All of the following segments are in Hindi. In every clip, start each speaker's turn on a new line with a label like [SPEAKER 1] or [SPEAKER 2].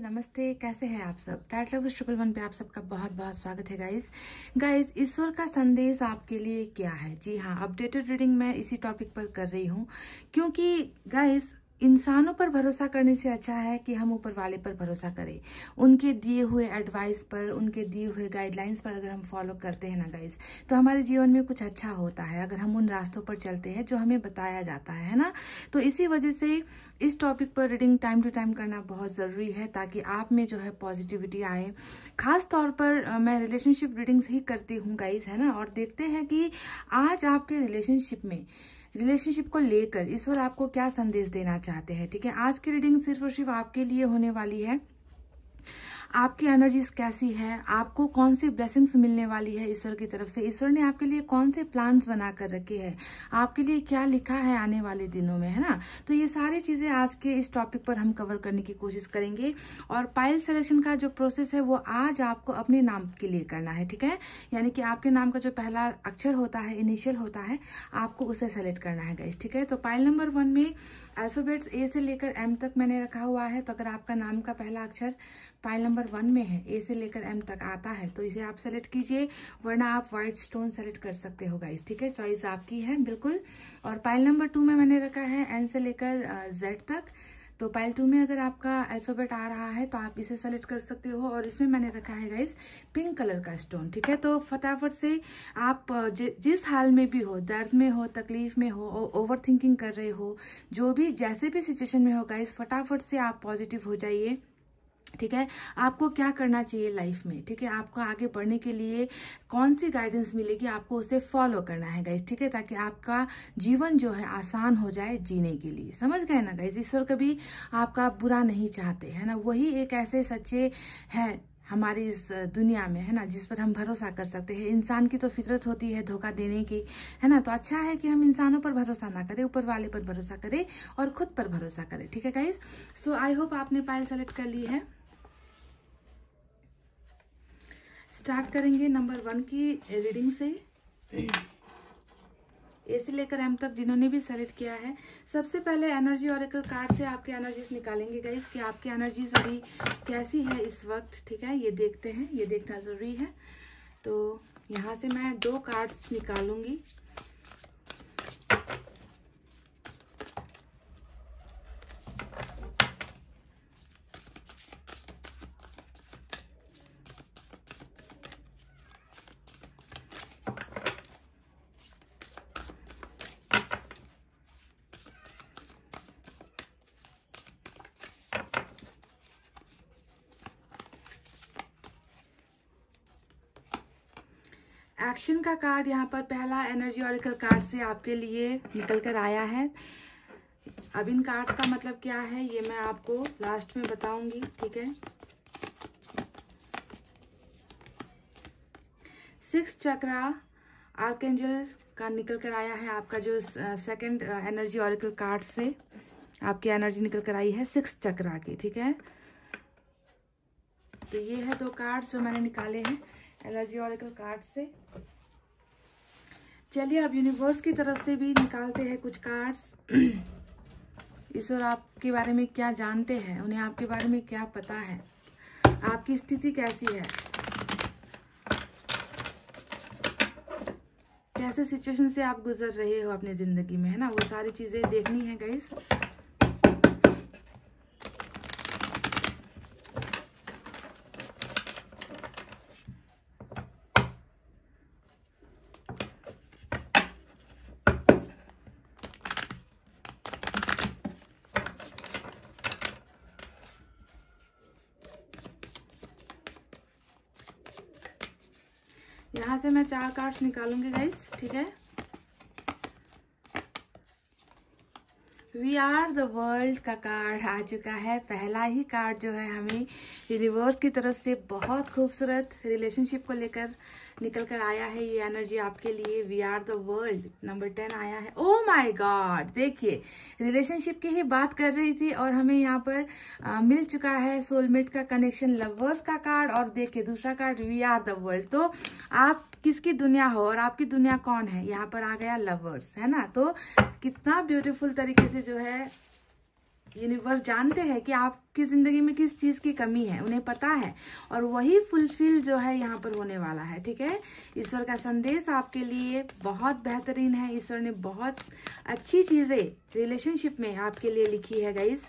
[SPEAKER 1] नमस्ते कैसे हैं आप सब टाइट लव ट्रिपल वन पे आप सबका बहुत बहुत स्वागत है गाइस गाइस ईश्वर का संदेश आपके लिए क्या है जी हाँ अपडेटेड रीडिंग मैं इसी टॉपिक पर कर रही हूँ क्योंकि गाइस इंसानों पर भरोसा करने से अच्छा है कि हम ऊपर वाले पर भरोसा करें उनके दिए हुए एडवाइस पर उनके दिए हुए गाइडलाइंस पर अगर हम फॉलो करते हैं ना गाइस तो हमारे जीवन में कुछ अच्छा होता है अगर हम उन रास्तों पर चलते हैं जो हमें बताया जाता है ना तो इसी वजह से इस टॉपिक पर रीडिंग टाइम टू टाइम करना बहुत ज़रूरी है ताकि आप में जो है पॉजिटिविटी आए खास तौर पर मैं रिलेशनशिप रीडिंग्स ही करती हूँ गाइज है ना और देखते हैं कि आज आपके रिलेशनशिप में रिलेशनशिप को लेकर ईश्वर आपको क्या संदेश देना चाहते हैं ठीक है आज की रीडिंग सिर्फ और सिर्फ आपके लिए होने वाली है आपकी एनर्जीज कैसी है आपको कौन सी ब्लेसिंग्स मिलने वाली है ईश्वर की तरफ से ईश्वर ने आपके लिए कौन से प्लान्स बना कर रखे हैं आपके लिए क्या लिखा है आने वाले दिनों में है ना तो ये सारी चीज़ें आज के इस टॉपिक पर हम कवर करने की कोशिश करेंगे और पाइल सेलेक्शन का जो प्रोसेस है वो आज आपको अपने नाम के लिए करना है ठीक है यानी कि आपके नाम का जो पहला अक्षर होता है इनिशियल होता है आपको उसे सेलेक्ट करना है गाइज ठीक है तो पाइल नंबर वन में अल्फ़ाबेट्स ए से लेकर एम तक मैंने रखा हुआ है तो अगर आपका नाम का पहला अक्षर पाइल नंबर वन में है ए से लेकर एम तक आता है तो इसे आप सेलेक्ट कीजिए वरना आप व्हाइट स्टोन सेलेक्ट कर सकते हो गाइस ठीक है चॉइस आपकी है बिल्कुल और पाइल नंबर टू में मैंने रखा है एन से लेकर जेड तक तो पाइल टू में अगर आपका अल्फ़ाबेट आ रहा है तो आप इसे सेलेक्ट कर सकते हो और इसमें मैंने रखा है गाइस पिंक कलर का स्टोन ठीक है तो फटाफट से आप जिस हाल में भी हो दर्द में हो तकलीफ में हो ओवर थिंकिंग कर रहे हो जो भी जैसे भी सिचुएशन में हो गाइस फटाफट से आप पॉजिटिव हो जाइए ठीक है आपको क्या करना चाहिए लाइफ में ठीक है आपको आगे बढ़ने के लिए कौन सी गाइडेंस मिलेगी आपको उसे फॉलो करना है गाइज ठीक है ताकि आपका जीवन जो है आसान हो जाए जीने के लिए समझ गए ना गाइज ईश्वर कभी आपका बुरा नहीं चाहते है ना वही एक ऐसे सच्चे है हमारी इस दुनिया में है ना जिस पर हम भरोसा कर सकते हैं इंसान की तो फितरत होती है धोखा देने की है ना तो अच्छा है कि हम इंसानों पर भरोसा ना करें ऊपर वाले पर भरोसा करें और खुद पर भरोसा करें ठीक है गाइज सो आई होप आपने पायल सेलेक्ट कर ली है स्टार्ट करेंगे नंबर वन की रीडिंग से ए से लेकर एम तक जिन्होंने भी सेलेक्ट किया है सबसे पहले एनर्जी और एक कार्ड से आपके एनर्जीज निकालेंगे गाइस कि आपकी एनर्जीज अभी कैसी है इस वक्त ठीक है ये देखते हैं ये देखना ज़रूरी है तो यहाँ से मैं दो कार्ड्स निकालूंगी का कार्ड यहाँ पर पहला एनर्जी ऑरिकल कार्ड से आपके लिए निकल कर आया है अब इन कार्ड का मतलब क्या है ये मैं आपको लास्ट में बताऊंगी ठीक है सिक्स चक्रा आर्केंजल का निकल कर आया है आपका जो सेकंड एनर्जी ऑरिकल कार्ड से आपकी एनर्जी निकल कर आई है सिक्स चक्रा की ठीक है तो ये है दो कार्ड्स जो मैंने निकाले हैं एनर्जी ऑरिकल कार्ड से चलिए अब यूनिवर्स की तरफ से भी निकालते हैं कुछ कार्ड्स ईश्वर आपके बारे में क्या जानते हैं उन्हें आपके बारे में क्या पता है आपकी स्थिति कैसी है कैसे सिचुएशन से आप गुजर रहे हो अपने ज़िंदगी में है ना वो सारी चीज़ें देखनी है गाइस चार कार्ड्स निकालूंगी गाइस ठीक है वी आर द वर्ल्ड का कार्ड आ चुका है पहला ही कार्ड जो है हमें यूनिवर्स की तरफ से बहुत खूबसूरत रिलेशनशिप को लेकर निकल कर आया है ये एनर्जी आपके लिए we are the world number ten आया है ओ माई गॉड देखिए रिलेशनशिप की ही बात कर रही थी और हमें यहाँ पर आ, मिल चुका है सोलमेट का कनेक्शन लवर्स का कार्ड और देखिए दूसरा card we are the world तो आप किसकी दुनिया हो और आपकी दुनिया कौन है यहाँ पर आ गया लवर्स है ना तो कितना ब्यूटीफुल तरीके से जो है यूनिवर्स जानते हैं कि आपकी ज़िंदगी में किस चीज़ की कमी है उन्हें पता है और वही फुलफिल जो है यहाँ पर होने वाला है ठीक है ईश्वर का संदेश आपके लिए बहुत बेहतरीन है ईश्वर ने बहुत अच्छी चीज़ें रिलेशनशिप में आपके लिए लिखी है गाइस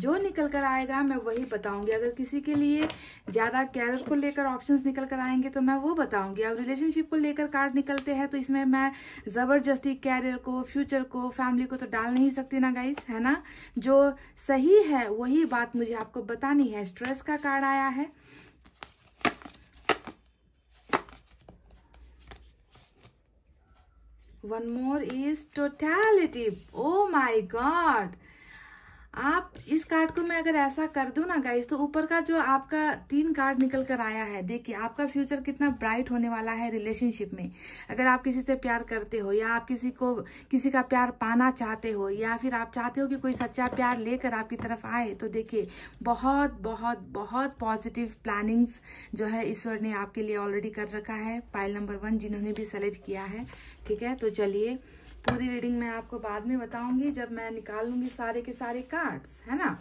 [SPEAKER 1] जो निकल कर आएगा मैं वही बताऊंगी अगर किसी के लिए ज़्यादा कैरियर को लेकर ऑप्शंस निकल कर आएंगे तो मैं वो बताऊंगी अब रिलेशनशिप को लेकर कार्ड निकलते हैं तो इसमें मैं ज़बरदस्ती कैरियर को फ्यूचर को फैमिली को तो डाल नहीं सकती ना गाइस है ना जो सही है वही बात मुझे आपको बतानी है स्ट्रेस का कार्ड आया है one more is totality oh my god आप इस कार्ड को मैं अगर ऐसा कर दूं ना गाइस तो ऊपर का जो आपका तीन कार्ड निकल कर आया है देखिए आपका फ्यूचर कितना ब्राइट होने वाला है रिलेशनशिप में अगर आप किसी से प्यार करते हो या आप किसी को किसी का प्यार पाना चाहते हो या फिर आप चाहते हो कि कोई सच्चा प्यार लेकर आपकी तरफ आए तो देखिए बहुत बहुत बहुत पॉजिटिव प्लानिंग्स जो है ईश्वर ने आपके लिए ऑलरेडी कर रखा है पाइल नंबर वन जिन्होंने भी सेलेक्ट किया है ठीक है तो चलिए पूरी रीडिंग मैं आपको बाद में बताऊंगी जब मैं निकाल लूंगी सारे के सारे कार्ड्स है ना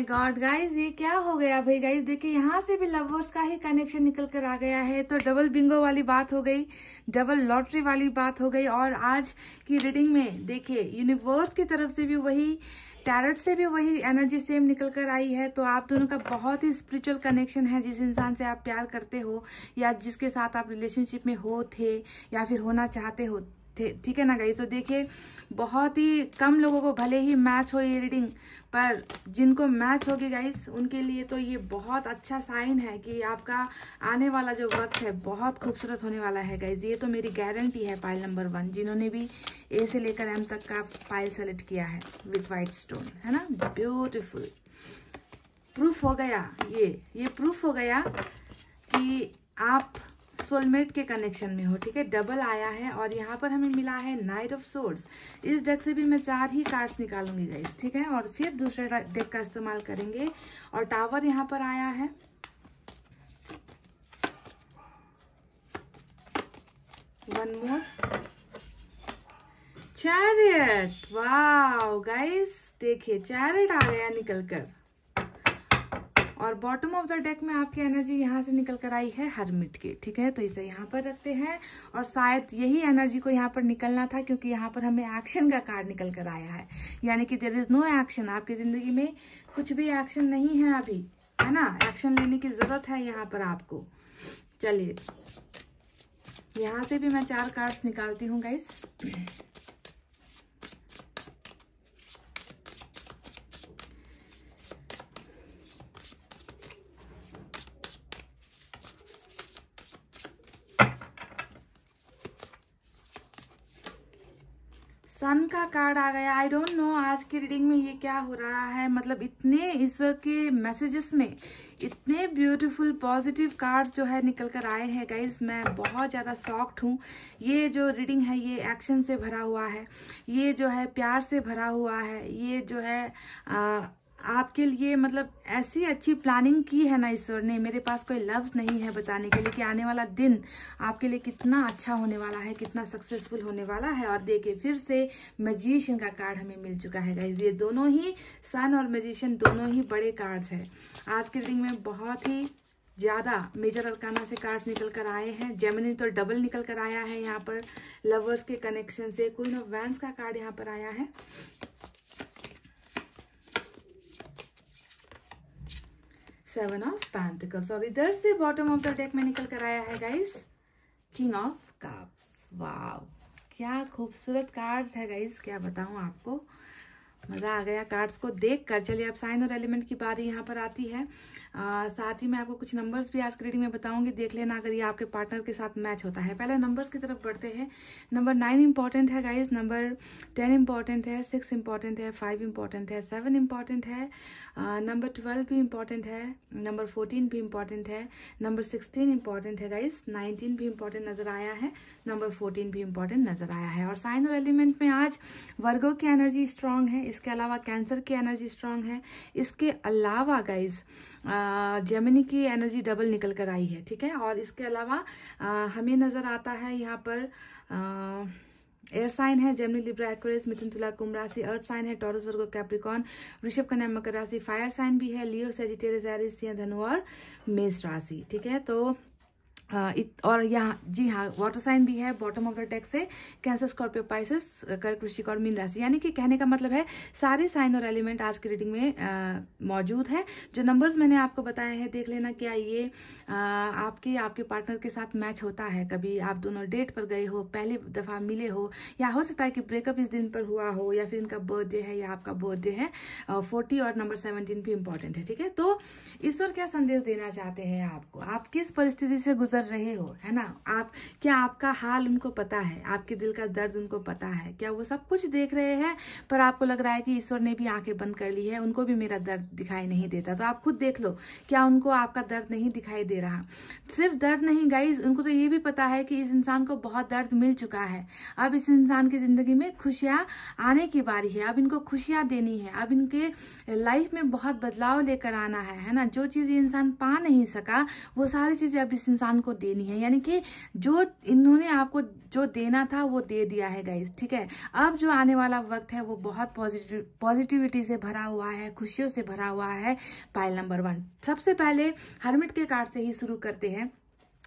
[SPEAKER 1] माई गॉड गाइज ये क्या हो गया भाई गाइज देखिए यहाँ से भी लवर्स का ही कनेक्शन निकल कर आ गया है तो डबल बिंगो वाली बात हो गई डबल लॉटरी वाली बात हो गई और आज की रीडिंग में देखिए यूनिवर्स की तरफ से भी वही टैरट से भी वही एनर्जी सेम निकल कर आई है तो आप दोनों का बहुत ही स्पिरिचुअल कनेक्शन है जिस इंसान से आप प्यार करते हो या जिसके साथ आप रिलेशनशिप में हो थे या फिर होना चाहते हो थे ठीक है ना गाइज तो देखिए बहुत ही कम लोगों को भले ही मैच हो ये रीडिंग पर जिनको मैच होगी गाइज उनके लिए तो ये बहुत अच्छा साइन है कि आपका आने वाला जो वक्त है बहुत खूबसूरत होने वाला है गाइज ये तो मेरी गारंटी है पाइल नंबर वन जिन्होंने भी ए से लेकर एम तक का पाइल सेलेक्ट किया है विथ वाइट स्टोन है ना ब्यूटिफुल प्रूफ हो गया ये ये प्रूफ हो गया कि आप सोलमेट के कनेक्शन में हो ठीक है डबल आया है और यहाँ पर हमें मिला है नाइट ऑफ सोर्स इस डेक से भी मैं चार ही कार्ड्स निकालूंगी गाइस ठीक है और फिर दूसरे डेक का इस्तेमाल करेंगे और टावर यहाँ पर आया है one more chariot wow guys देखिए चैरियट आ गया निकलकर और बॉटम ऑफ द डेक में आपकी एनर्जी यहाँ से निकल कर आई है हरमिट के ठीक है तो इसे यहाँ पर रखते हैं और शायद यही एनर्जी को यहाँ पर निकलना था क्योंकि यहाँ पर हमें एक्शन का कार्ड निकल कर आया है यानी कि देर इज नो एक्शन आपकी जिंदगी में कुछ भी एक्शन नहीं है अभी है ना एक्शन लेने की जरूरत है यहाँ पर आपको चलिए यहाँ से भी मैं चार कार्ड्स निकालती हूँ गाइस सन का कार्ड आ गया आई डोंट नो आज की रीडिंग में ये क्या हो रहा है मतलब इतने ईश्वर के मैसेजेस में इतने ब्यूटीफुल पॉजिटिव कार्ड्स जो है निकल कर आए हैं गाइज मैं बहुत ज़्यादा शॉक्ड हूँ ये जो रीडिंग है ये एक्शन से भरा हुआ है ये जो है प्यार से भरा हुआ है ये जो है आ, आपके लिए मतलब ऐसी अच्छी प्लानिंग की है ना ईश्वर ने मेरे पास कोई लफ्ज़ नहीं है बताने के लिए कि आने वाला दिन आपके लिए कितना अच्छा होने वाला है कितना सक्सेसफुल होने वाला है और देखिए फिर से मजिशियन का कार्ड हमें मिल चुका है गाइज ये दोनों ही सन और मजिशियन दोनों ही बड़े कार्ड्स हैं आज के दिन में बहुत ही ज़्यादा मेजर अरकाना से कार्ड्स निकल कर आए हैं जेमिनी तो डबल निकल कर आया है यहाँ पर लवर्स के कनेक्शन से क्वीन ऑफ वैंड्स का कार्ड यहाँ पर आया है सेवन ऑफ पैंटिकल्स और इधर से बॉटम ऑफ द डेक में निकल कर आया है guys king of cups wow क्या खूबसूरत कार्ड्स है गाइस क्या बताऊं आपको मज़ा आ गया कार्ड्स को देख कर चलिए अब साइन और एलिमेंट की बारी यहाँ पर आती है आ, साथ ही मैं आपको कुछ नंबर्स भी आज की रीडिंग में बताऊंगी देख लेना अगर ये आपके पार्टनर के साथ मैच होता है पहले नंबर्स की तरफ बढ़ते हैं नंबर नाइन इंपॉर्टेंट है गाइज नंबर टेन इंपॉर्टेंट है सिक्स इंपॉर्टेंट है फाइव इंपॉर्टेंट है सेवन इंपॉर्टेंट है नंबर ट्वेल्व भी इंपॉर्टेंट है नंबर फोर्टीन भी इंपॉर्टेंट है नंबर सिक्सटीन इंपॉर्टेंट है गाइज नाइनटीन भी इंपॉर्टेंट नजर आया है नंबर फोर्टीन भी इंपॉर्टेंट नजर आया है और साइन और एलिमेंट में आज वर्गों की एनर्जी स्ट्रांग है इसके अलावा कैंसर की एनर्जी स्ट्रांग है इसके अलावा गाइज जेमिनी की एनर्जी डबल निकल कर आई है ठीक है और इसके अलावा आ, हमें नज़र आता है यहाँ पर एयर साइन है जेमनी लिब्रा एक्वेरियस मिथुन तुला कुंभ राशि अर्थ साइन है टॉरस वर्गो कैप्रिकॉन ऋषभ कन्या मकर राशि फायर साइन भी है लियो सेजिटेरियस एरिस धनु और मेष राशि ठीक है तो हाँ, इत, और यहाँ जी हाँ वाटर साइन भी है बॉटम ऑफ द टैक्स है कैंसर स्कॉर्पियो पाइसिस कर कृषिक और मीन राशि यानी कि कहने का मतलब है सारे साइन और एलिमेंट आज की रीडिंग में मौजूद है जो नंबर्स मैंने आपको बताए हैं देख लेना क्या ये आ, आपके आपके पार्टनर के साथ मैच होता है कभी आप दोनों डेट पर गए हो पहले दफ़ा मिले हो या हो सकता है कि ब्रेकअप इस दिन पर हुआ हो या फिर इनका बर्थडे है या आपका बर्थडे है फोर्टी और नंबर सेवनटीन भी इंपॉर्टेंट है ठीक है तो ईश्वर क्या संदेश देना चाहते हैं आपको आप किस परिस्थिति से गुजर कर रहे हो है ना आप क्या आपका हाल उनको पता है आपके दिल का दर्द उनको पता है क्या वो सब कुछ देख रहे हैं पर आपको लग रहा है कि ईश्वर ने भी आंखें बंद कर ली है उनको भी मेरा दर्द दिखाई नहीं देता तो आप खुद देख लो क्या उनको आपका दर्द नहीं दिखाई दे रहा सिर्फ दर्द नहीं गाइज उनको तो ये भी पता है कि इस इंसान को बहुत दर्द मिल चुका है अब इस इंसान की जिंदगी में खुशियाँ आने की बारी है अब इनको खुशियाँ देनी है अब इनके लाइफ में बहुत बदलाव लेकर आना है है ना जो चीज़ ये इंसान पा नहीं सका वो सारी चीज़ें अब इस इंसान को आपको देनी है यानी कि जो इन्होंने आपको जो देना था वो दे दिया है गाइज ठीक है अब जो आने वाला वक्त है वो बहुत पॉजिटिव पॉजिटिविटी से भरा हुआ है खुशियों से भरा हुआ है पाइल नंबर वन सबसे पहले हरमिट के कार्ड से ही शुरू करते हैं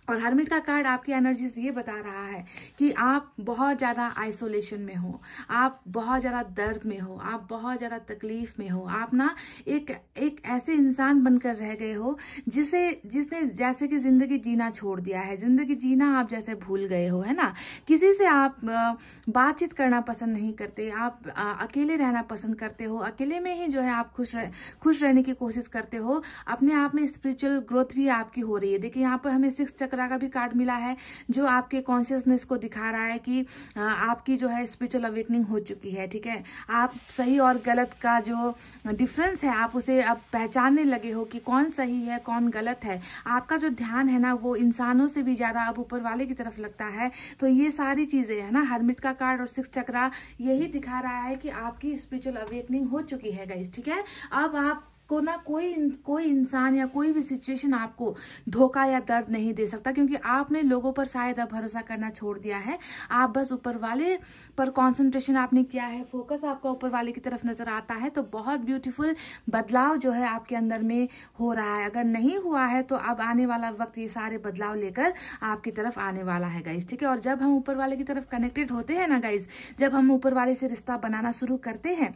[SPEAKER 1] और हरमिट का कार्ड आपकी एनर्जीज ये बता रहा है कि आप बहुत ज़्यादा आइसोलेशन में हो आप बहुत ज़्यादा दर्द में हो आप बहुत ज़्यादा तकलीफ में हो आप ना एक एक ऐसे इंसान बनकर रह गए हो जिसे जिसने जैसे कि ज़िंदगी जीना छोड़ दिया है ज़िंदगी जीना आप जैसे भूल गए हो है ना किसी से आप बातचीत करना पसंद नहीं करते आप अकेले रहना पसंद करते हो अकेले में ही जो है आप खुश रह, खुश रहने की कोशिश करते हो अपने आप में स्पिरिचुअल ग्रोथ भी आपकी हो रही है देखिए यहाँ पर हमें सिक्स चक्रा का भी कार्ड मिला है जो आपके कॉन्शियसनेस को दिखा रहा है कि आपकी जो है स्पिरिचुअल अवेकनिंग हो चुकी है ठीक है आप सही और गलत का जो डिफरेंस है आप उसे अब पहचानने लगे हो कि कौन सही है कौन गलत है आपका जो ध्यान है ना वो इंसानों से भी ज़्यादा अब ऊपर वाले की तरफ लगता है तो ये सारी चीज़ें है ना हरमिट का कार्ड और सिक्स चक्रा यही दिखा रहा है कि आपकी स्पिरिचुअल अवेकनिंग हो चुकी है गाइज ठीक है अब आप को ना कोई कोई इंसान या कोई भी सिचुएशन आपको धोखा या दर्द नहीं दे सकता क्योंकि आपने लोगों पर शायद अब भरोसा करना छोड़ दिया है आप बस ऊपर वाले पर कॉन्सेंट्रेशन आपने किया है फोकस आपका ऊपर वाले की तरफ नजर आता है तो बहुत ब्यूटीफुल बदलाव जो है आपके अंदर में हो रहा है अगर नहीं हुआ है तो अब आने वाला वक्त ये सारे बदलाव लेकर आपकी तरफ आने वाला है गाइज ठीक है और जब हम ऊपर वाले की तरफ कनेक्टेड होते हैं ना गाइज जब हम ऊपर वाले से रिश्ता बनाना शुरू करते हैं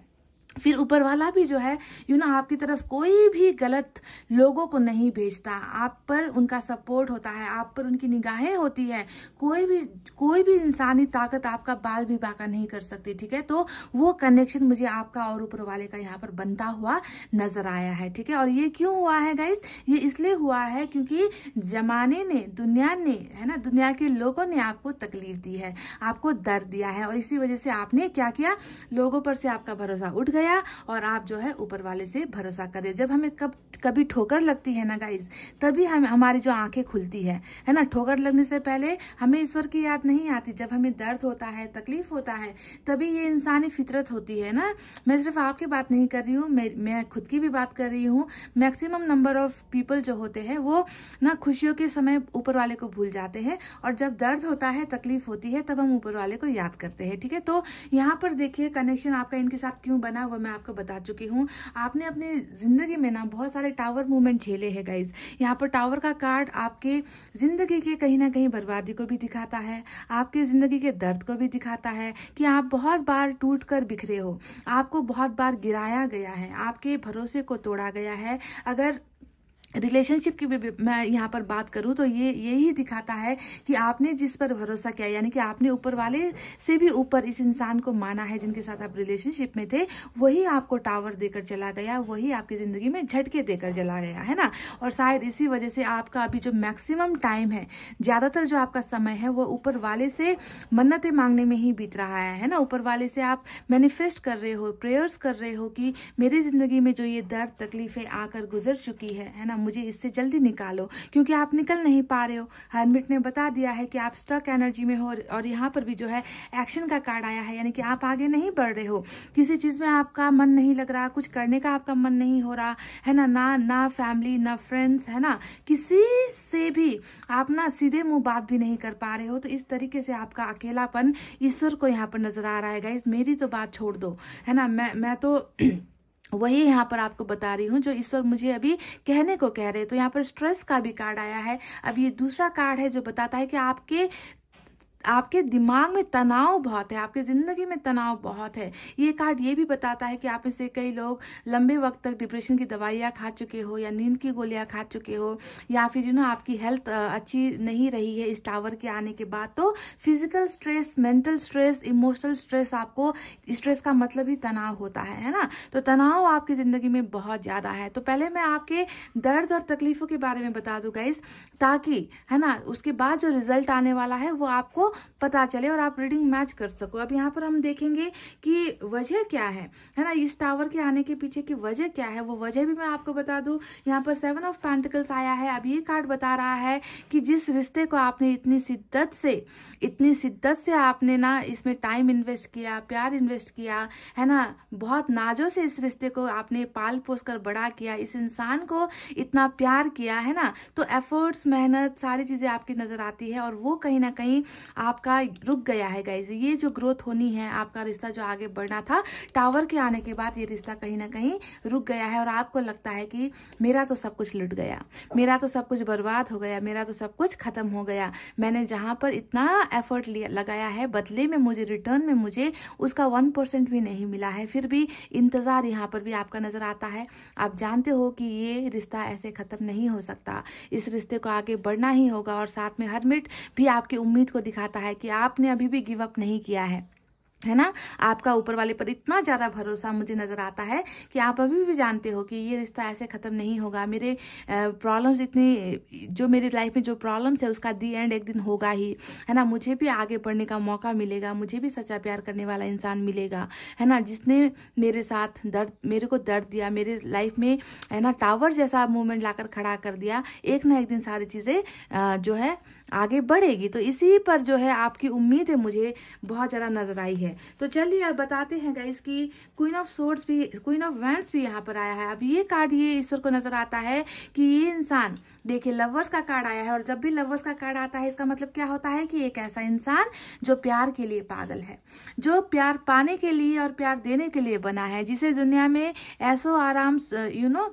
[SPEAKER 1] फिर ऊपर वाला भी जो है यू ना आपकी तरफ कोई भी गलत लोगों को नहीं भेजता आप पर उनका सपोर्ट होता है आप पर उनकी निगाहें होती है कोई भी कोई भी इंसानी ताकत आपका बाल भी बाका नहीं कर सकती ठीक है तो वो कनेक्शन मुझे आपका और ऊपर वाले का यहाँ पर बनता हुआ नजर आया है ठीक है और ये क्यों हुआ है गाइस ये इसलिए हुआ है क्योंकि जमाने ने दुनिया ने है ना दुनिया के लोगों ने आपको तकलीफ दी है आपको दर्द दिया है और इसी वजह से आपने क्या किया लोगों पर से आपका भरोसा उठ गया गया और आप जो है ऊपर वाले से भरोसा करें जब हमें कब कभी ठोकर लगती है ना गाइज तभी हम हमारी जो आंखें खुलती है है ना ठोकर लगने से पहले हमें ईश्वर की याद नहीं आती जब हमें दर्द होता है तकलीफ होता है तभी ये इंसानी फितरत होती है ना मैं सिर्फ आपकी बात नहीं कर रही हूँ मैं, मैं खुद की भी बात कर रही हूँ मैक्सिमम नंबर ऑफ पीपल जो होते हैं वो ना खुशियों के समय ऊपर वाले को भूल जाते हैं और जब दर्द होता है तकलीफ होती है तब हम ऊपर वाले को याद करते हैं ठीक है तो यहाँ पर देखिए कनेक्शन आपका इनके साथ क्यों बना होगा मैं आपको बता चुकी हूँ आपने अपनी ज़िंदगी में ना बहुत सारे टावर मूवमेंट झेले हैं गाइज यहाँ पर टावर का कार्ड आपके ज़िंदगी के कहीं ना कहीं बर्बादी को भी दिखाता है आपके ज़िंदगी के दर्द को भी दिखाता है कि आप बहुत बार टूट कर बिखरे हो आपको बहुत बार गिराया गया है आपके भरोसे को तोड़ा गया है अगर रिलेशनशिप की भी मैं यहाँ पर बात करूँ तो ये यही दिखाता है कि आपने जिस पर भरोसा किया यानी कि आपने ऊपर वाले से भी ऊपर इस इंसान को माना है जिनके साथ आप रिलेशनशिप में थे वही आपको टावर देकर चला गया वही आपकी ज़िंदगी में झटके देकर चला गया है ना और शायद इसी वजह से आपका अभी जो मैक्सिमम टाइम है ज़्यादातर जो आपका समय है वो ऊपर वाले से मन्नतें मांगने में ही बीत रहा है है ना ऊपर वाले से आप मैनिफेस्ट कर रहे हो प्रेयर्स कर रहे हो कि मेरी ज़िंदगी में जो ये दर्द तकलीफ़ें आकर गुजर चुकी है है ना मुझे इससे जल्दी निकालो क्योंकि आप निकल नहीं पा रहे हो हर्मिट ने बता दिया है कि आप स्ट्रक एनर्जी में हो और यहाँ पर भी जो है एक्शन का कार्ड आया है यानी कि आप आगे नहीं बढ़ रहे हो किसी चीज़ में आपका मन नहीं लग रहा कुछ करने का आपका मन नहीं हो रहा है ना ना ना फैमिली ना फ्रेंड्स है ना किसी से भी आप ना सीधे मुंह बात भी नहीं कर पा रहे हो तो इस तरीके से आपका अकेलापन ईश्वर को यहाँ पर नजर आ रहा है गाइज मेरी तो बात छोड़ दो है ना मैं मैं तो वही यहाँ पर आपको बता रही हूँ जो ईश्वर मुझे अभी कहने को कह रहे तो यहाँ पर स्ट्रेस का भी कार्ड आया है अब ये दूसरा कार्ड है जो बताता है कि आपके आपके दिमाग में तनाव बहुत है आपके ज़िंदगी में तनाव बहुत है ये कार्ड ये भी बताता है कि आप में से कई लोग लंबे वक्त तक डिप्रेशन की दवाइयाँ खा चुके हो या नींद की गोलियाँ खा चुके हो या फिर यू नो आपकी हेल्थ अच्छी नहीं रही है इस टावर के आने के बाद तो physical stress mental stress emotional stress आपको स्ट्रेस का मतलब ही तनाव होता है है ना तो तनाव आपकी ज़िंदगी में बहुत ज़्यादा है तो पहले मैं आपके दर्द और तकलीफ़ों के बारे में बता दूंगा इस ताकि है ना उसके बाद जो रिजल्ट आने वाला है वो आपको पता चले और आप रीडिंग मैच कर सको अब यहाँ पर हम देखेंगे कि वजह क्या है है ना इस टावर के आने के पीछे की वजह क्या है वो वजह भी मैं आपको बता दूँ यहाँ पर सेवन ऑफ पैंटिकल्स आया है अब ये कार्ड बता रहा है कि जिस रिश्ते को आपने इतनी शिद्दत से इतनी शिद्दत से आपने ना इसमें टाइम इन्वेस्ट किया प्यार इन्वेस्ट किया है ना बहुत नाजों से इस रिश्ते को आपने पाल पोस कर बड़ा किया इस इंसान को इतना प्यार किया है ना तो एफर्ट्स मेहनत सारी चीज़ें आपकी नज़र आती है और वो कहीं ना कहीं आपका रुक गया है गाइज ये जो ग्रोथ होनी है आपका रिश्ता जो आगे बढ़ना था टावर के आने के बाद ये रिश्ता कहीं ना कहीं रुक गया है और आपको लगता है कि मेरा तो सब कुछ लुट गया मेरा तो सब कुछ बर्बाद हो गया मेरा तो सब कुछ खत्म हो गया मैंने जहाँ पर इतना एफर्ट लगाया है बदले में मुझे रिटर्न में मुझे उसका वन परसेंट भी नहीं मिला है फिर भी इंतज़ार यहाँ पर भी आपका नज़र आता है आप जानते हो कि ये रिश्ता ऐसे ख़त्म नहीं हो सकता इस रिश्ते को आगे बढ़ना ही होगा और साथ में हर मिनट भी आपकी उम्मीद को दिखा चाहता है कि आपने अभी भी गिव अप नहीं किया है है ना आपका ऊपर वाले पर इतना ज़्यादा भरोसा मुझे नज़र आता है कि आप अभी भी जानते हो कि ये रिश्ता ऐसे ख़त्म नहीं होगा मेरे प्रॉब्लम्स इतनी जो मेरी लाइफ में जो प्रॉब्लम्स है उसका दी एंड एक दिन होगा ही है ना मुझे भी आगे बढ़ने का मौका मिलेगा मुझे भी सच्चा प्यार करने वाला इंसान मिलेगा है ना जिसने मेरे साथ दर्द मेरे को दर्द दिया मेरे लाइफ में है ना टावर जैसा मूवमेंट लाकर खड़ा कर दिया एक ना एक दिन सारी चीज़ें जो है आगे बढ़ेगी तो इसी पर जो है आपकी उम्मीद है मुझे बहुत ज़्यादा नजर आई है तो चलिए अब बताते हैं गाइस कि क्वीन ऑफ सोर्ड्स भी क्वीन ऑफ वैंड्स भी यहाँ पर आया है अब ये कार्ड ये ईश्वर को नजर आता है कि ये इंसान देखिए लवर्स का कार्ड आया है और जब भी लवर्स का कार्ड आता है इसका मतलब क्या होता है कि एक ऐसा इंसान जो प्यार के लिए पागल है जो प्यार पाने के लिए और प्यार देने के लिए बना है जिसे दुनिया में ऐसो आराम यू नो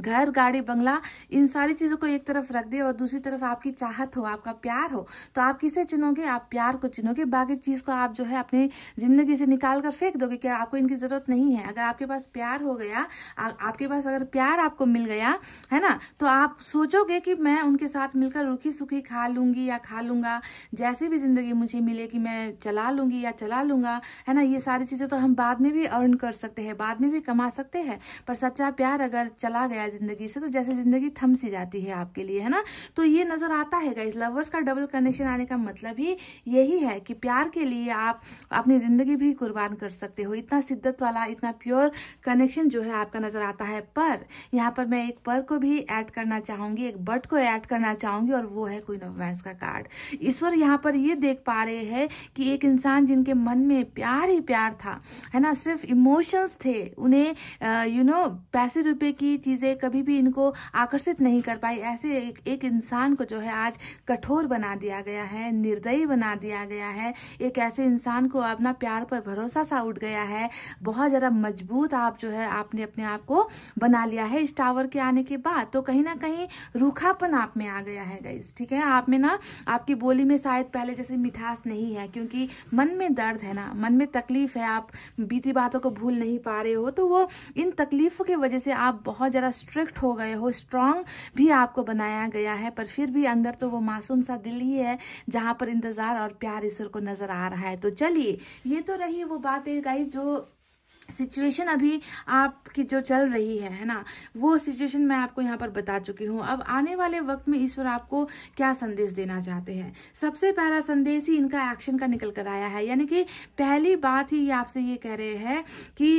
[SPEAKER 1] घर गाड़ी बंगला इन सारी चीज़ों को एक तरफ रख दे और दूसरी तरफ आपकी चाहत हो आपका प्यार हो तो आप किसे चुनोगे आप प्यार को चुनोगे बाकी चीज़ को आप जो है अपनी ज़िंदगी से निकाल कर फेंक दोगे कि आपको इनकी ज़रूरत नहीं है अगर आपके पास प्यार हो गया आ, आपके पास अगर प्यार आपको मिल गया है ना तो आप सोचोगे कि मैं उनके साथ मिलकर रुखी सुखी खा लूँगी या खा लूँगा जैसी भी ज़िंदगी मुझे मिलेगी मैं चला लूँगी या चला लूँगा है ना ये सारी चीज़ें तो हम बाद में भी अर्न कर सकते हैं बाद में भी कमा सकते हैं पर सच्चा प्यार अगर चला गया है जिंदगी से तो जैसे जिंदगी थम सी जाती है आपके लिए है ना तो ये नजर आता है गाइज लवर्स का डबल कनेक्शन आने का मतलब ही यही है कि प्यार के लिए आप अपनी जिंदगी भी कुर्बान कर सकते हो इतना शिद्दत वाला इतना प्योर कनेक्शन जो है आपका नजर आता है पर यहाँ पर मैं एक पर को भी ऐड करना चाहूंगी एक बट को ऐड करना चाहूंगी और वो है क्वीन ऑफ वैंस का कार्ड ईश्वर यहाँ पर ये देख पा रहे हैं कि एक इंसान जिनके मन में प्यार ही प्यार था है ना सिर्फ इमोशंस थे उन्हें यू नो पैसे रुपए की चीजें कभी भी इनको आकर्षित नहीं कर पाई ऐसे एक, एक इंसान को जो है आज कठोर बना दिया गया है निर्दयी बना दिया गया है एक ऐसे इंसान को अपना प्यार पर भरोसा सा उठ गया है बहुत ज़्यादा मजबूत आप जो है आपने अपने आप को बना लिया है इस टावर के आने के बाद तो कहीं ना कहीं रूखापन आप में आ गया है गई ठीक है आप में ना आपकी बोली में शायद पहले जैसे मिठास नहीं है क्योंकि मन में दर्द है ना मन में तकलीफ है आप बीती बातों को भूल नहीं पा रहे हो तो वो इन तकलीफों की वजह से आप बहुत ज़्यादा स्ट्रिक्ट हो गए हो स्ट्रांग भी आपको बनाया गया है पर फिर भी अंदर तो वो मासूम सा दिल ही है जहाँ पर इंतज़ार और प्यार ईश्वर को नज़र आ रहा है तो चलिए ये तो रही वो बातें गाई जो सिचुएशन अभी आपकी जो चल रही है है ना वो सिचुएशन मैं आपको यहाँ पर बता चुकी हूँ अब आने वाले वक्त में ईश्वर आपको क्या संदेश देना चाहते हैं सबसे पहला संदेश ही इनका एक्शन का निकल कर आया है यानी कि पहली बात ही ये आपसे ये कह रहे हैं कि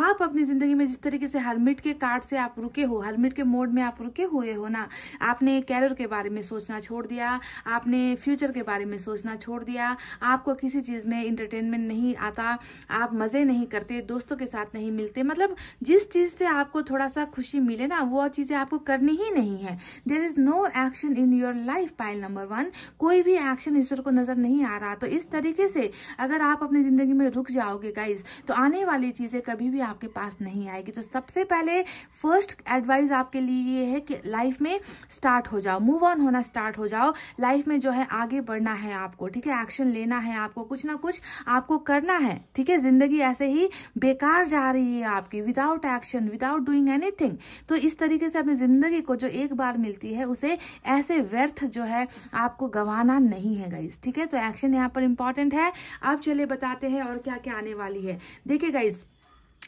[SPEAKER 1] आप अपनी ज़िंदगी में जिस तरीके से हरमिट के कार्ड से आप रुके हो हरमिट के मोड में आप रुके हुए हो ना आपने कैरियर के बारे में सोचना छोड़ दिया आपने फ्यूचर के बारे में सोचना छोड़ दिया आपको किसी चीज़ में इंटरटेनमेंट नहीं आता आप मज़े नहीं करते दोस्तों के साथ नहीं मिलते मतलब जिस चीज़ से आपको थोड़ा सा खुशी मिले ना वो चीज़ें आपको करनी ही नहीं है there is no action in your life pile number one कोई भी एक्शन ईश्वर को नज़र नहीं आ रहा तो इस तरीके से अगर आप अपनी ज़िंदगी में रुक जाओगे गाइज तो आने वाली चीज़ें कभी भी आपके पास नहीं आएगी तो सबसे पहले फर्स्ट एडवाइस आपके लिए ये है कि लाइफ में स्टार्ट हो जाओ मूव ऑन होना स्टार्ट हो जाओ लाइफ में जो है आगे बढ़ना है आपको ठीक है एक्शन लेना है आपको कुछ ना कुछ आपको करना है ठीक है जिंदगी ऐसे ही बेकार जा रही है आपकी without action without doing anything तो इस तरीके से अपनी जिंदगी को जो एक बार मिलती है उसे ऐसे व्यर्थ जो है आपको गंवाना नहीं है गाइज ठीक है तो एक्शन यहाँ पर इंपॉर्टेंट है आप चले बताते हैं और क्या क्या आने वाली है देखिए गाइज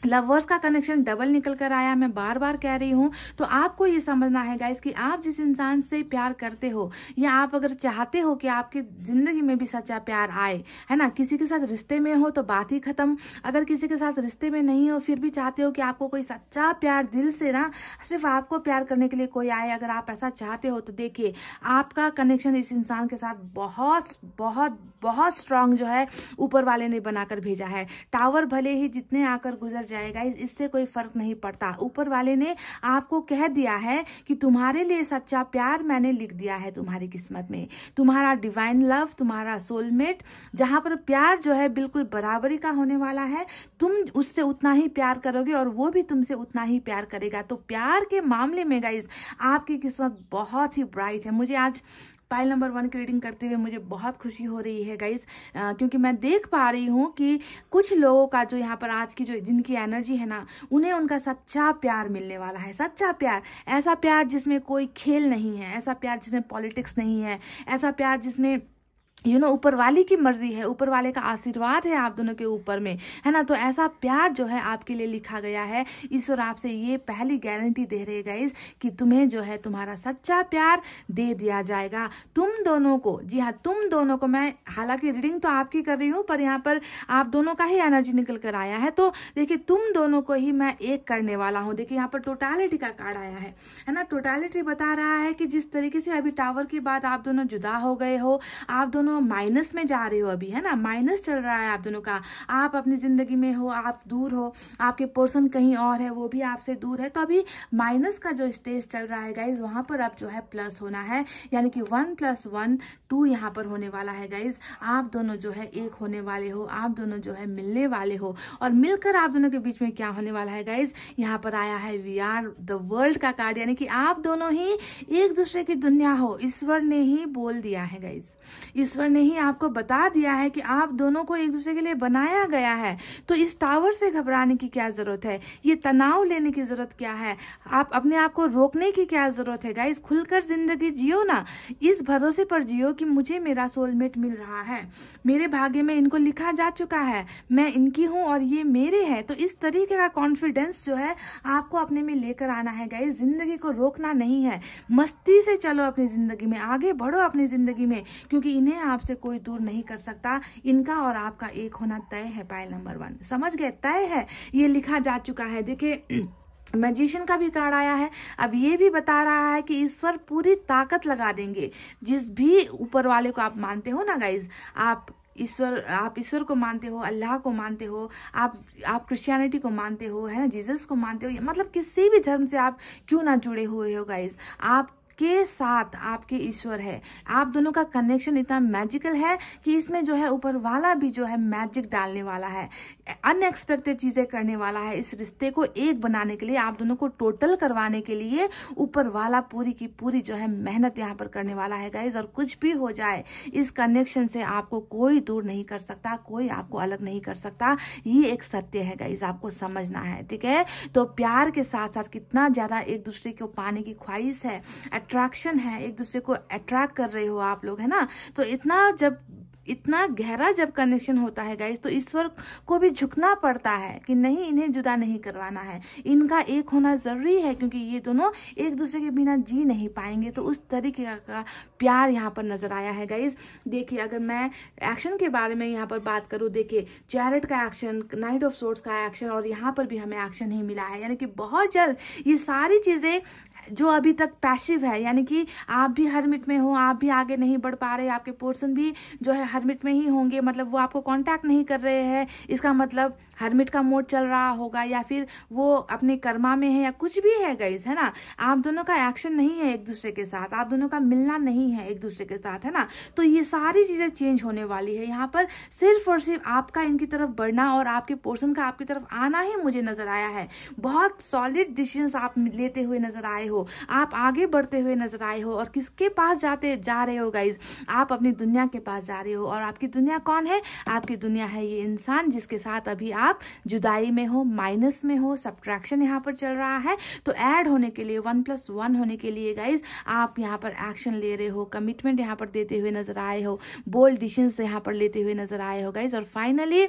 [SPEAKER 1] लवर्स का कनेक्शन डबल निकल कर आया मैं बार बार कह रही हूँ तो आपको ये समझना है गाइस कि आप जिस इंसान से प्यार करते हो या आप अगर चाहते हो कि आपकी ज़िंदगी में भी सच्चा प्यार आए है ना किसी के साथ रिश्ते में हो तो बात ही ख़त्म अगर किसी के साथ रिश्ते में नहीं हो फिर भी चाहते हो कि आपको कोई सच्चा प्यार दिल से ना सिर्फ आपको प्यार करने के लिए कोई आए अगर आप ऐसा चाहते हो तो देखिए आपका कनेक्शन इस इंसान के साथ बहुत बहुत बहुत स्ट्रांग जो है ऊपर वाले ने बनाकर भेजा है टावर भले ही जितने आकर गुजर लग जाएगा इससे कोई फर्क नहीं पड़ता ऊपर वाले ने आपको कह दिया है कि तुम्हारे लिए सच्चा प्यार मैंने लिख दिया है तुम्हारी किस्मत में तुम्हारा डिवाइन लव तुम्हारा सोलमेट जहां पर प्यार जो है बिल्कुल बराबरी का होने वाला है तुम उससे उतना ही प्यार करोगे और वो भी तुमसे उतना ही प्यार करेगा तो प्यार के मामले में गाइज आपकी किस्मत बहुत ही ब्राइट है मुझे आज पाइल नंबर वन की रीडिंग करते हुए मुझे बहुत खुशी हो रही है गाइज क्योंकि मैं देख पा रही हूँ कि कुछ लोगों का जो यहाँ पर आज की जो जिनकी एनर्जी है ना उन्हें उनका सच्चा प्यार मिलने वाला है सच्चा प्यार ऐसा प्यार जिसमें कोई खेल नहीं है ऐसा प्यार जिसमें पॉलिटिक्स नहीं है ऐसा प्यार जिसमें यू नो ऊपर वाले की मर्जी है ऊपर वाले का आशीर्वाद है आप दोनों के ऊपर में है ना तो ऐसा प्यार जो है आपके लिए लिखा गया है ईश्वर आपसे ये पहली गारंटी दे रहे गाइज कि तुम्हें जो है तुम्हारा सच्चा प्यार दे दिया जाएगा तुम दोनों को जी हाँ तुम दोनों को मैं हालांकि रीडिंग तो आपकी कर रही हूँ पर यहाँ पर आप दोनों का ही एनर्जी निकल कर आया है तो देखिए तुम दोनों को ही मैं एक करने वाला हूँ देखिए यहाँ पर टोटालिटी का कार्ड आया है है ना टोटालिटी बता रहा है कि जिस तरीके से अभी टावर के बाद आप दोनों जुदा हो गए हो आप दोनों दोनों माइनस में जा रहे हो अभी है ना माइनस चल रहा है आप दोनों का आप अपनी ज़िंदगी में हो आप दूर हो आपके पर्सन कहीं और है वो भी आपसे दूर है तो अभी माइनस का जो स्टेज चल रहा है गाइज वहां पर अब जो है प्लस होना है यानी कि वन प्लस वन टू यहाँ पर होने वाला है गाइज आप दोनों जो है एक होने वाले हो आप दोनों जो है मिलने वाले हो और मिलकर आप दोनों के बीच में क्या होने वाला है गाइज यहाँ पर आया है वी आर द वर्ल्ड का कार्ड यानी कि आप दोनों ही एक दूसरे की दुनिया हो ईश्वर ने ही बोल दिया है गाइज इस ईश्वर ने ही आपको बता दिया है कि आप दोनों को एक दूसरे के लिए बनाया गया है तो इस टावर से घबराने की क्या जरूरत है ये तनाव लेने की जरूरत क्या है आप अपने आप को रोकने की क्या जरूरत है गाइज खुलकर जिंदगी जियो ना इस भरोसे पर जियो कि मुझे मेरा सोलमेट मिल रहा है मेरे भाग्य में इनको लिखा जा चुका है मैं इनकी हूँ और ये मेरे है तो इस तरीके का कॉन्फिडेंस जो है आपको अपने में लेकर आना है गाइज जिंदगी को रोकना नहीं है मस्ती से चलो अपनी जिंदगी में आगे बढ़ो अपनी जिंदगी में क्योंकि इन्हें आपसे कोई दूर नहीं कर सकता इनका और आपका एक होना तय है पायल नंबर वन समझ गए तय है ये लिखा जा चुका है देखिए मैजिशियन का भी कार्ड आया है अब ये भी बता रहा है कि ईश्वर पूरी ताकत लगा देंगे जिस भी ऊपर वाले को आप मानते हो ना गाइज आप ईश्वर आप ईश्वर को मानते हो अल्लाह को मानते हो आप आप क्रिश्चियनिटी को मानते हो है ना जीसस को मानते हो मतलब किसी भी धर्म से आप क्यों ना जुड़े हुए हो गाइज आप के साथ आपके ईश्वर है आप दोनों का कनेक्शन इतना मैजिकल है कि इसमें जो है ऊपर वाला भी जो है मैजिक डालने वाला है अनएक्सपेक्टेड चीजें करने वाला है इस रिश्ते को एक बनाने के लिए आप दोनों को टोटल करवाने के लिए ऊपर वाला पूरी की पूरी जो है मेहनत यहाँ पर करने वाला है गाइज और कुछ भी हो जाए इस कनेक्शन से आपको कोई दूर नहीं कर सकता कोई आपको अलग नहीं कर सकता ये एक सत्य है गाइज आपको समझना है ठीक है तो प्यार के साथ साथ कितना ज्यादा एक दूसरे को पाने की ख्वाहिश है अट्रैक्शन है एक दूसरे को अट्रैक्ट कर रहे हो आप लोग है ना तो इतना जब इतना गहरा जब कनेक्शन होता है गाइस तो ईश्वर को भी झुकना पड़ता है कि नहीं इन्हें जुदा नहीं करवाना है इनका एक होना ज़रूरी है क्योंकि ये दोनों एक दूसरे के बिना जी नहीं पाएंगे तो उस तरीके का प्यार यहाँ पर नज़र आया है गाइस देखिए अगर मैं एक्शन के बारे में यहाँ पर बात करूँ देखिए चैरट का एक्शन नाइट ऑफ सोर्ट्स का एक्शन और यहाँ पर भी हमें एक्शन ही मिला है यानी कि बहुत जल्द ये सारी चीज़ें जो अभी तक पैसिव है यानी कि आप भी हरमिट में हो आप भी आगे नहीं बढ़ पा रहे आपके पोर्सन भी जो है हरमिट में ही होंगे मतलब वो आपको कॉन्टैक्ट नहीं कर रहे हैं इसका मतलब हरमिट का मोड चल रहा होगा या फिर वो अपने कर्मा में है या कुछ भी है गाइज है ना आप दोनों का एक्शन नहीं है एक दूसरे के साथ आप दोनों का मिलना नहीं है एक दूसरे के साथ है ना तो ये सारी चीजें चेंज होने वाली है यहाँ पर सिर्फ और सिर्फ आपका इनकी तरफ बढ़ना और आपके पोर्सन का आपकी तरफ आना ही मुझे नजर आया है बहुत सॉलिड डिसीजन आप लेते हुए नजर आए हो आप आगे बढ़ते हुए नजर आए हो और किसके पास जाते जा रहे हो गाइज आप अपनी दुनिया के पास जा रहे हो और आपकी दुनिया कौन है आपकी दुनिया है ये इंसान जिसके साथ अभी आप आप जुदाई में हो माइनस में हो सब्ट्रैक्शन यहाँ पर चल रहा है तो ऐड होने के लिए वन प्लस वन होने के लिए गाइज आप यहाँ पर एक्शन ले रहे हो कमिटमेंट यहाँ पर देते हुए नजर आए हो बोल्ड डिशन यहाँ पर लेते हुए नजर आए हो गाइज और फाइनली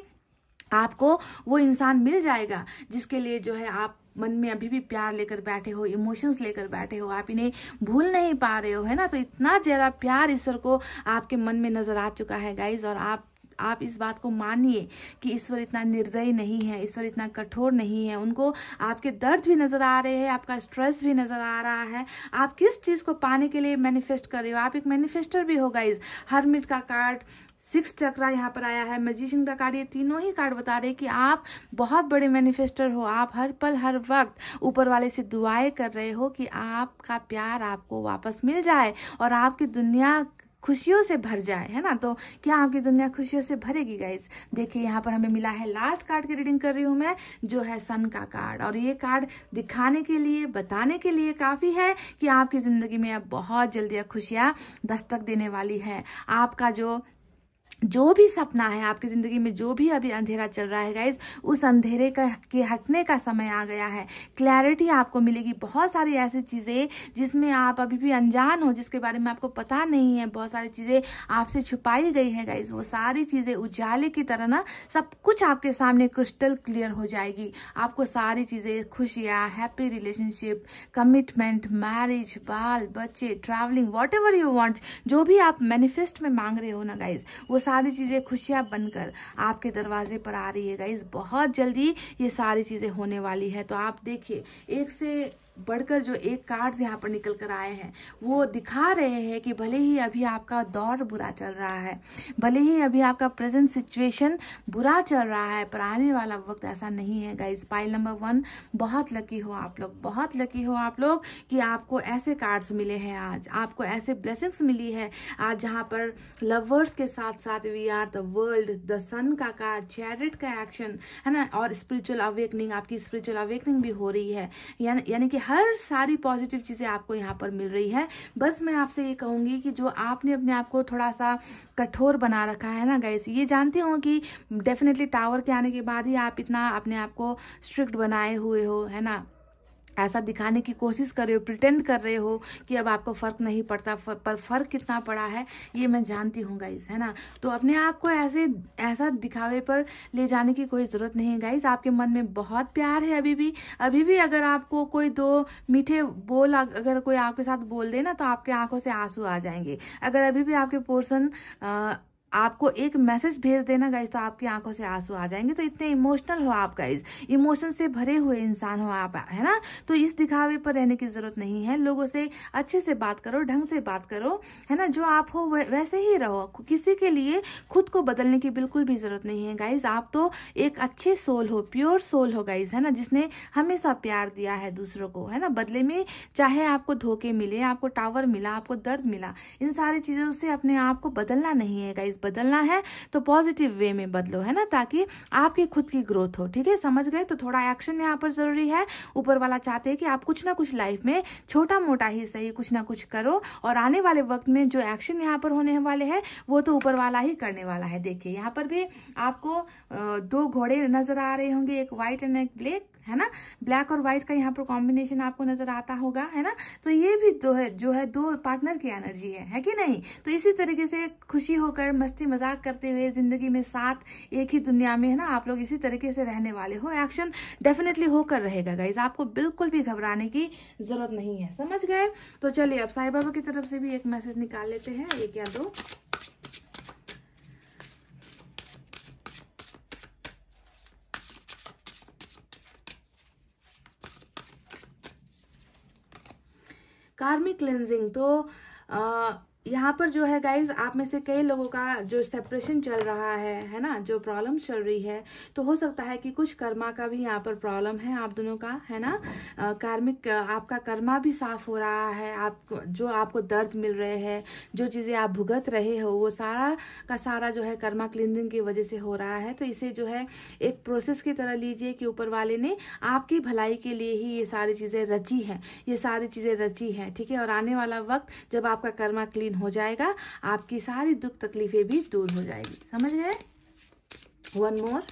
[SPEAKER 1] आपको वो इंसान मिल जाएगा जिसके लिए जो है आप मन में अभी भी प्यार लेकर बैठे हो इमोशंस लेकर बैठे हो आप इन्हें भूल नहीं पा रहे हो है ना तो इतना ज़्यादा प्यार ईश्वर को आपके मन में नजर आ चुका है गाइज और आप आप इस बात को मानिए कि ईश्वर इतना निर्दयी नहीं है ईश्वर इतना कठोर नहीं है उनको आपके दर्द भी नज़र आ रहे हैं आपका स्ट्रेस भी नज़र आ रहा है आप किस चीज़ को पाने के लिए मैनिफेस्ट कर रहे हो आप एक मैनिफेस्टर भी होगा इस हरमिट का कार्ड सिक्स चक्रा यहाँ पर आया है मजिशियन का कार्ड ये तीनों ही कार्ड बता रहे हैं कि आप बहुत बड़े मैनिफेस्टर हो आप हर पल हर वक्त ऊपर वाले से दुआएं कर रहे हो कि आपका प्यार आपको वापस मिल जाए और आपकी दुनिया खुशियों से भर जाए है ना तो क्या आपकी दुनिया खुशियों से भरेगी गाइस देखिए यहाँ पर हमें मिला है लास्ट कार्ड की रीडिंग कर रही हूँ मैं जो है सन का कार्ड और ये कार्ड दिखाने के लिए बताने के लिए काफ़ी है कि आपकी ज़िंदगी में अब बहुत जल्दी खुशियाँ दस्तक देने वाली है आपका जो जो भी सपना है आपकी ज़िंदगी में जो भी अभी अंधेरा चल रहा है गाइज उस अंधेरे का के हटने का समय आ गया है क्लैरिटी आपको मिलेगी बहुत सारी ऐसी चीज़ें जिसमें आप अभी भी अनजान हो जिसके बारे में आपको पता नहीं है बहुत सारी चीज़ें आपसे छुपाई गई है गाइज वो सारी चीज़ें उजाले की तरह ना सब कुछ आपके सामने क्रिस्टल क्लियर हो जाएगी आपको सारी चीज़ें खुशियाँ हैप्पी रिलेशनशिप कमिटमेंट मैरिज बाल बच्चे ट्रैवलिंग वॉट यू वॉन्ट जो भी आप मैनिफेस्ट में मांग रहे हो ना गाइज वो सारी सारी चीज़ें खुशियाँ बनकर आपके दरवाजे पर आ रही है गाइज बहुत जल्दी ये सारी चीज़ें होने वाली है तो आप देखिए एक से बढ़कर जो एक कार्ड्स यहाँ पर निकल कर आए हैं वो दिखा रहे हैं कि भले ही अभी आपका दौर बुरा चल रहा है भले ही अभी आपका प्रेजेंट सिचुएशन बुरा चल रहा है पर आने वाला वक्त ऐसा नहीं है गाइस पाइल नंबर वन बहुत लकी हो आप लोग बहुत लकी हो आप लोग कि आपको ऐसे कार्ड्स मिले हैं आज आपको ऐसे ब्लेसिंग्स मिली है आज जहाँ पर लवर्स के साथ साथ we are the world the sun का कार्ड चैरिट का एक्शन है ना और स्पिरिचुअल अवेकनिंग आपकी स्पिरिचुअल अवेकनिंग भी हो रही है यानी कि हर सारी पॉजिटिव चीज़ें आपको यहाँ पर मिल रही है बस मैं आपसे ये कहूँगी कि जो आपने अपने आप को थोड़ा सा कठोर बना रखा है ना गैस ये जानते हो कि डेफिनेटली टावर के आने के बाद ही आप इतना अपने आप को स्ट्रिक्ट बनाए हुए हो है ना ऐसा दिखाने की कोशिश कर रहे हो प्रिटेंड कर रहे हो कि अब आपको फ़र्क नहीं पड़ता पर फ़र्क कितना पड़ा है ये मैं जानती हूँ गाइज है ना तो अपने आप को ऐसे ऐसा दिखावे पर ले जाने की कोई ज़रूरत नहीं है गाइज आपके मन में बहुत प्यार है अभी भी अभी भी अगर आपको कोई दो मीठे बोल अगर कोई आपके साथ बोल दे ना तो आपके आंखों से आंसू आ जाएंगे अगर अभी भी आपके पोर्सन आपको एक मैसेज भेज देना गाइज तो आपकी आंखों से आंसू आ जाएंगे तो इतने इमोशनल हो आप गाइज इमोशन से भरे हुए इंसान हो आप है ना तो इस दिखावे पर रहने की जरूरत नहीं है लोगों से अच्छे से बात करो ढंग से बात करो है ना जो आप हो वैसे ही रहो किसी के लिए खुद को बदलने की बिल्कुल भी जरूरत नहीं है गाइज आप तो एक अच्छे सोल हो प्योर सोल हो गाइज है ना जिसने हमेशा प्यार दिया है दूसरों को है ना बदले में चाहे आपको धोखे मिले आपको टावर मिला आपको दर्द मिला इन सारी चीजों से अपने आप को बदलना नहीं है गाइज वाइज बदलना है तो पॉजिटिव वे में बदलो है ना ताकि आपकी खुद की ग्रोथ हो ठीक है समझ गए तो थोड़ा एक्शन यहाँ पर ज़रूरी है ऊपर वाला चाहते हैं कि आप कुछ ना कुछ लाइफ में छोटा मोटा ही सही कुछ ना कुछ करो और आने वाले वक्त में जो एक्शन यहाँ पर होने वाले हैं वो तो ऊपर वाला ही करने वाला है देखिए यहाँ पर भी आपको दो घोड़े नज़र आ रहे होंगे एक व्हाइट एंड एक ब्लैक है ना ब्लैक और व्हाइट का यहाँ पर कॉम्बिनेशन आपको नजर आता होगा है ना तो ये भी दो है जो है दो पार्टनर की एनर्जी है है कि नहीं तो इसी तरीके से खुशी होकर मस्ती मजाक करते हुए जिंदगी में साथ एक ही दुनिया में है ना आप लोग इसी तरीके से रहने वाले हो एक्शन डेफिनेटली होकर रहेगा गाइज आपको बिल्कुल भी घबराने की जरूरत नहीं है समझ गए तो चलिए अब साई बाबा की तरफ से भी एक मैसेज निकाल लेते हैं एक या दो कार्मिक क्लेंजिंग तो यहाँ पर जो है गाइज आप में से कई लोगों का जो सेपरेशन चल रहा है है ना जो प्रॉब्लम चल रही है तो हो सकता है कि कुछ कर्मा का भी यहाँ पर प्रॉब्लम है आप दोनों का है ना कार्मिक आपका कर्मा भी साफ हो रहा है आप जो आपको दर्द मिल रहे हैं जो चीज़ें आप भुगत रहे हो वो सारा का सारा जो है कर्मा क्लिनिंग की वजह से हो रहा है तो इसे जो है एक प्रोसेस की तरह लीजिए कि ऊपर वाले ने आपकी भलाई के लिए ही ये सारी चीज़ें रची हैं ये सारी चीज़ें रची हैं ठीक है और आने वाला वक्त जब आपका कर्मा क्लीन हो जाएगा आपकी सारी दुख तकलीफें भी दूर हो जाएगी समझ गए one more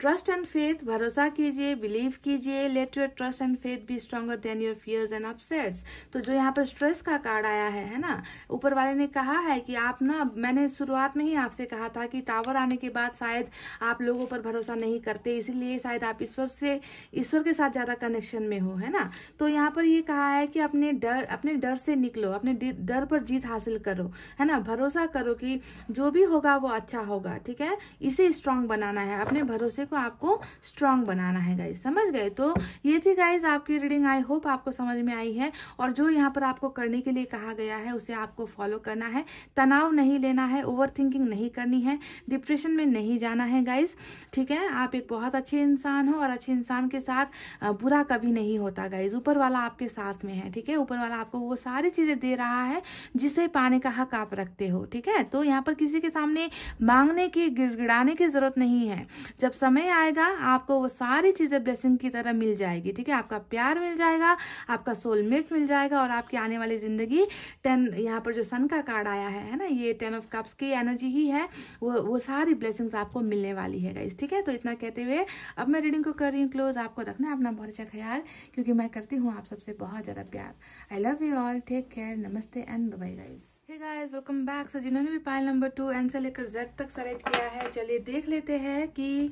[SPEAKER 1] trust and faith भरोसा कीजिए बिलीव कीजिए let your trust and faith be stronger than your fears and upsets तो जो यहाँ पर स्ट्रेस का कार्ड आया है है ना ऊपर वाले ने कहा है कि आप ना मैंने शुरुआत में ही आपसे कहा था कि टावर आने के बाद शायद आप लोगों पर भरोसा नहीं करते इसीलिए शायद आप ईश्वर से ईश्वर के साथ ज़्यादा कनेक्शन में हो है ना तो यहाँ पर ये कहा है कि अपने डर अपने डर से निकलो अपने डर पर जीत हासिल करो है ना भरोसा करो कि जो भी होगा वो अच्छा होगा ठीक है इसे स्ट्रांग बनाना है अपने भरोसे को आपको स्ट्रांग बनाना है गाइज समझ गए तो ये थी गाइज आपकी रीडिंग आई होप आपको समझ में आई है और जो यहाँ पर आपको करने के लिए कहा गया है उसे आपको फॉलो करना है तनाव नहीं लेना है ओवर नहीं करनी है डिप्रेशन में नहीं जाना है गाइज ठीक है आप एक बहुत अच्छे इंसान हो और अच्छे इंसान के साथ बुरा कभी नहीं होता गाइज ऊपर वाला आपके साथ में है ठीक है ऊपर वाला आपको वो सारी चीजें दे रहा है जिसे पाने का हक आप रखते हो ठीक है तो यहाँ पर किसी के सामने मांगने की गिड़गिड़ाने की जरूरत नहीं है जब समय મે આયેગા આપકો વો સારી ચીજે બ્લેસિંગ કી તરહ મિલ જાયેગી ઠીક હે આપકો પ્યાર મિલ જાયેગા આપકો સોલમેટ મિલ જાયેગા ઓર આપકી આને વાલી જિંદગી 10 યહાં પર જો સન કા કાર્ડ આયા હે હે ના યે 10 ઓફ કપસ કી એનર્જી હી હે વો વો સારી બ્લેસિંગ્સ આપકો મિલને વાલી હે ગાઈસ ઠીક હે તો ઇતના કહેતે હુએ اب મે રીડિંગ કો કર રહી હુ ક્લોઝ આપકો રાખના apna bharcha khayal ક્યોકી મે કરતી હુ આપ સબસે બહોત જ્યાદા પ્યાર I love you all take care નમસ્તે and bye bye guys hey guys welcome back સજીનન ને ભી પાલ નંબર 2 એન સે લેકર ઝેડ તક સિલેક્ટ કિયા હે ચલીએ દેખ લેતે હે કી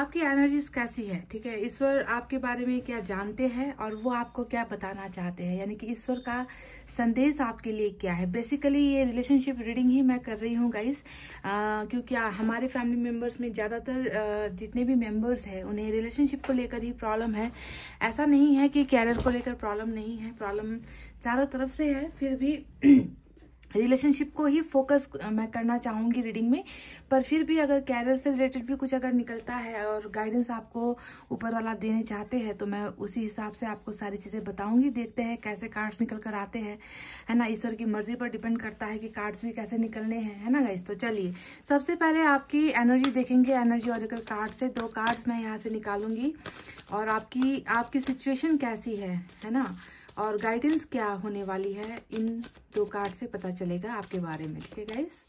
[SPEAKER 1] आपकी एनर्जीज कैसी है ठीक है ईश्वर आपके बारे में क्या जानते हैं और वो आपको क्या बताना चाहते हैं यानी कि ईश्वर का संदेश आपके लिए क्या है बेसिकली ये रिलेशनशिप रीडिंग ही मैं कर रही हूँ गाइस क्योंकि हमारे फैमिली मेम्बर्स में ज़्यादातर जितने भी मेम्बर्स हैं उन्हें रिलेशनशिप को लेकर ही प्रॉब्लम है ऐसा नहीं है कि कैरियर को लेकर प्रॉब्लम नहीं है प्रॉब्लम चारों तरफ से है फिर भी रिलेशनशिप को ही फोकस मैं करना चाहूँगी रीडिंग में पर फिर भी अगर कैरियर से रिलेटेड भी कुछ अगर निकलता है और गाइडेंस आपको ऊपर वाला देने चाहते हैं तो मैं उसी हिसाब से आपको सारी चीज़ें बताऊंगी देखते हैं कैसे कार्ड्स निकल कर आते हैं है ना ईश्वर की मर्जी पर डिपेंड करता है कि कार्ड्स भी कैसे निकलने हैं है ना गाइस तो चलिए सबसे पहले आपकी एनर्जी देखेंगे एनर्जी ऑरिकल कार्ड से दो कार्ड्स मैं यहाँ से निकालूंगी और आपकी आपकी सिचुएशन कैसी है है ना और गाइडेंस क्या होने वाली है इन दो कार्ड से पता चलेगा आपके बारे में ठीक है गाइस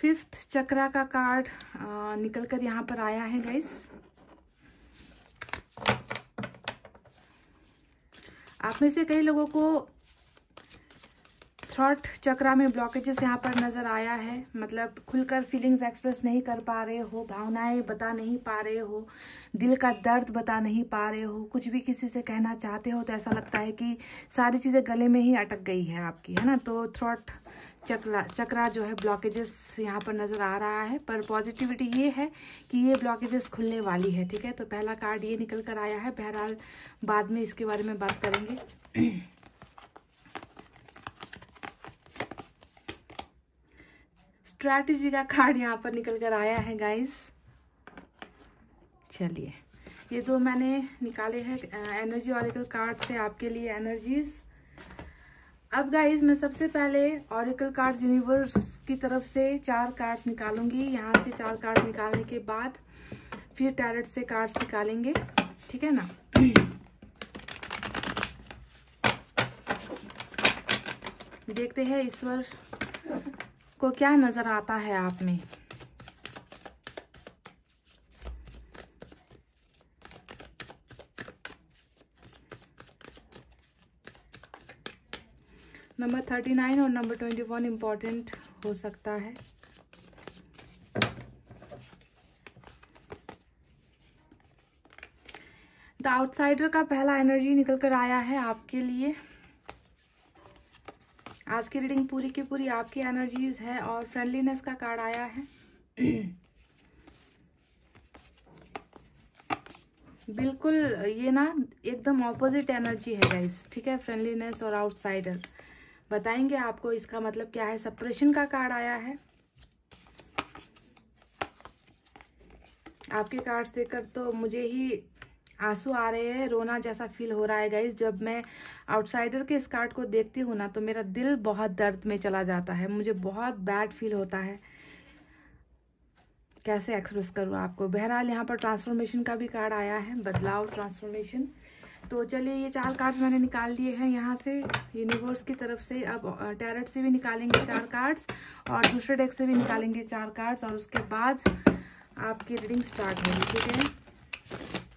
[SPEAKER 1] फिफ्थ चक्रा का कार्ड निकलकर यहां यहाँ पर आया है गाइस आप में से कई लोगों को थ्रॉट चक्रा में ब्लॉकेजेस यहाँ पर नज़र आया है मतलब खुलकर फीलिंग्स एक्सप्रेस नहीं कर पा रहे हो भावनाएं बता नहीं पा रहे हो दिल का दर्द बता नहीं पा रहे हो कुछ भी किसी से कहना चाहते हो तो ऐसा लगता है कि सारी चीज़ें गले में ही अटक गई है आपकी है ना तो थ्रॉट चक्रा चक्रा जो है ब्लॉकेजेस यहाँ पर नज़र आ रहा है पर पॉजिटिविटी ये है कि ये ब्लॉकेजेस खुलने वाली है ठीक है तो पहला कार्ड ये निकल कर आया है बहरहाल बाद में इसके बारे में बात करेंगे स्ट्रैटेजी का कार्ड यहाँ पर निकल कर आया है गाइस चलिए ये तो मैंने निकाले हैं एनर्जी ऑरिकल कार्ड से आपके लिए एनर्जीज़ अब गाइज मैं सबसे पहले ऑरिकल कार्ड्स यूनिवर्स की तरफ से चार कार्ड्स निकालूंगी यहाँ से चार कार्ड्स निकालने के बाद फिर टैरेट से कार्ड्स निकालेंगे ठीक है ना देखते हैं ईश्वर को क्या नज़र आता है आप में नंबर थर्टी नाइन और नंबर ट्वेंटी वन इम्पॉर्टेंट हो सकता है द आउटसाइडर का पहला एनर्जी निकल कर आया है आपके लिए आज की रीडिंग पूरी की पूरी आपकी एनर्जीज है और फ्रेंडलीनेस का कार्ड आया है बिल्कुल ये ना एकदम ऑपोजिट एनर्जी है गाइस ठीक है फ्रेंडलीनेस और आउटसाइडर बताएंगे आपको इसका मतलब क्या है सप्रेशन का कार्ड आया है आपके कार्ड्स देखकर तो मुझे ही आंसू आ रहे हैं रोना जैसा फील हो रहा है गाइज जब मैं आउटसाइडर के इस कार्ड को देखती हूँ ना तो मेरा दिल बहुत दर्द में चला जाता है मुझे बहुत बैड फील होता है कैसे एक्सप्रेस करूँ आपको बहरहाल यहाँ पर ट्रांसफॉर्मेशन का भी कार्ड आया है बदलाव ट्रांसफॉर्मेशन तो चलिए ये चार कार्ड्स मैंने निकाल लिए हैं यहाँ से यूनिवर्स की तरफ से अब टैरट से भी निकालेंगे चार कार्ड्स और दूसरे डेक से भी निकालेंगे चार कार्ड्स और उसके बाद आपकी रीडिंग स्टार्ट होगी ठीक है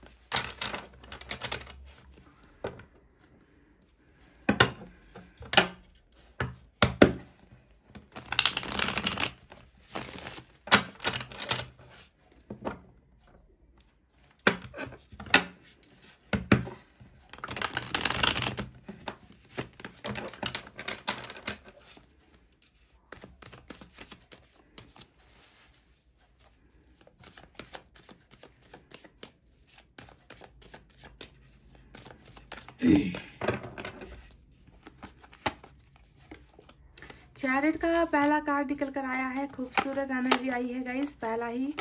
[SPEAKER 1] जायरेड का पहला कार्ड निकल कर आया है खूबसूरत एनर्जी आई है गाइस पहला ही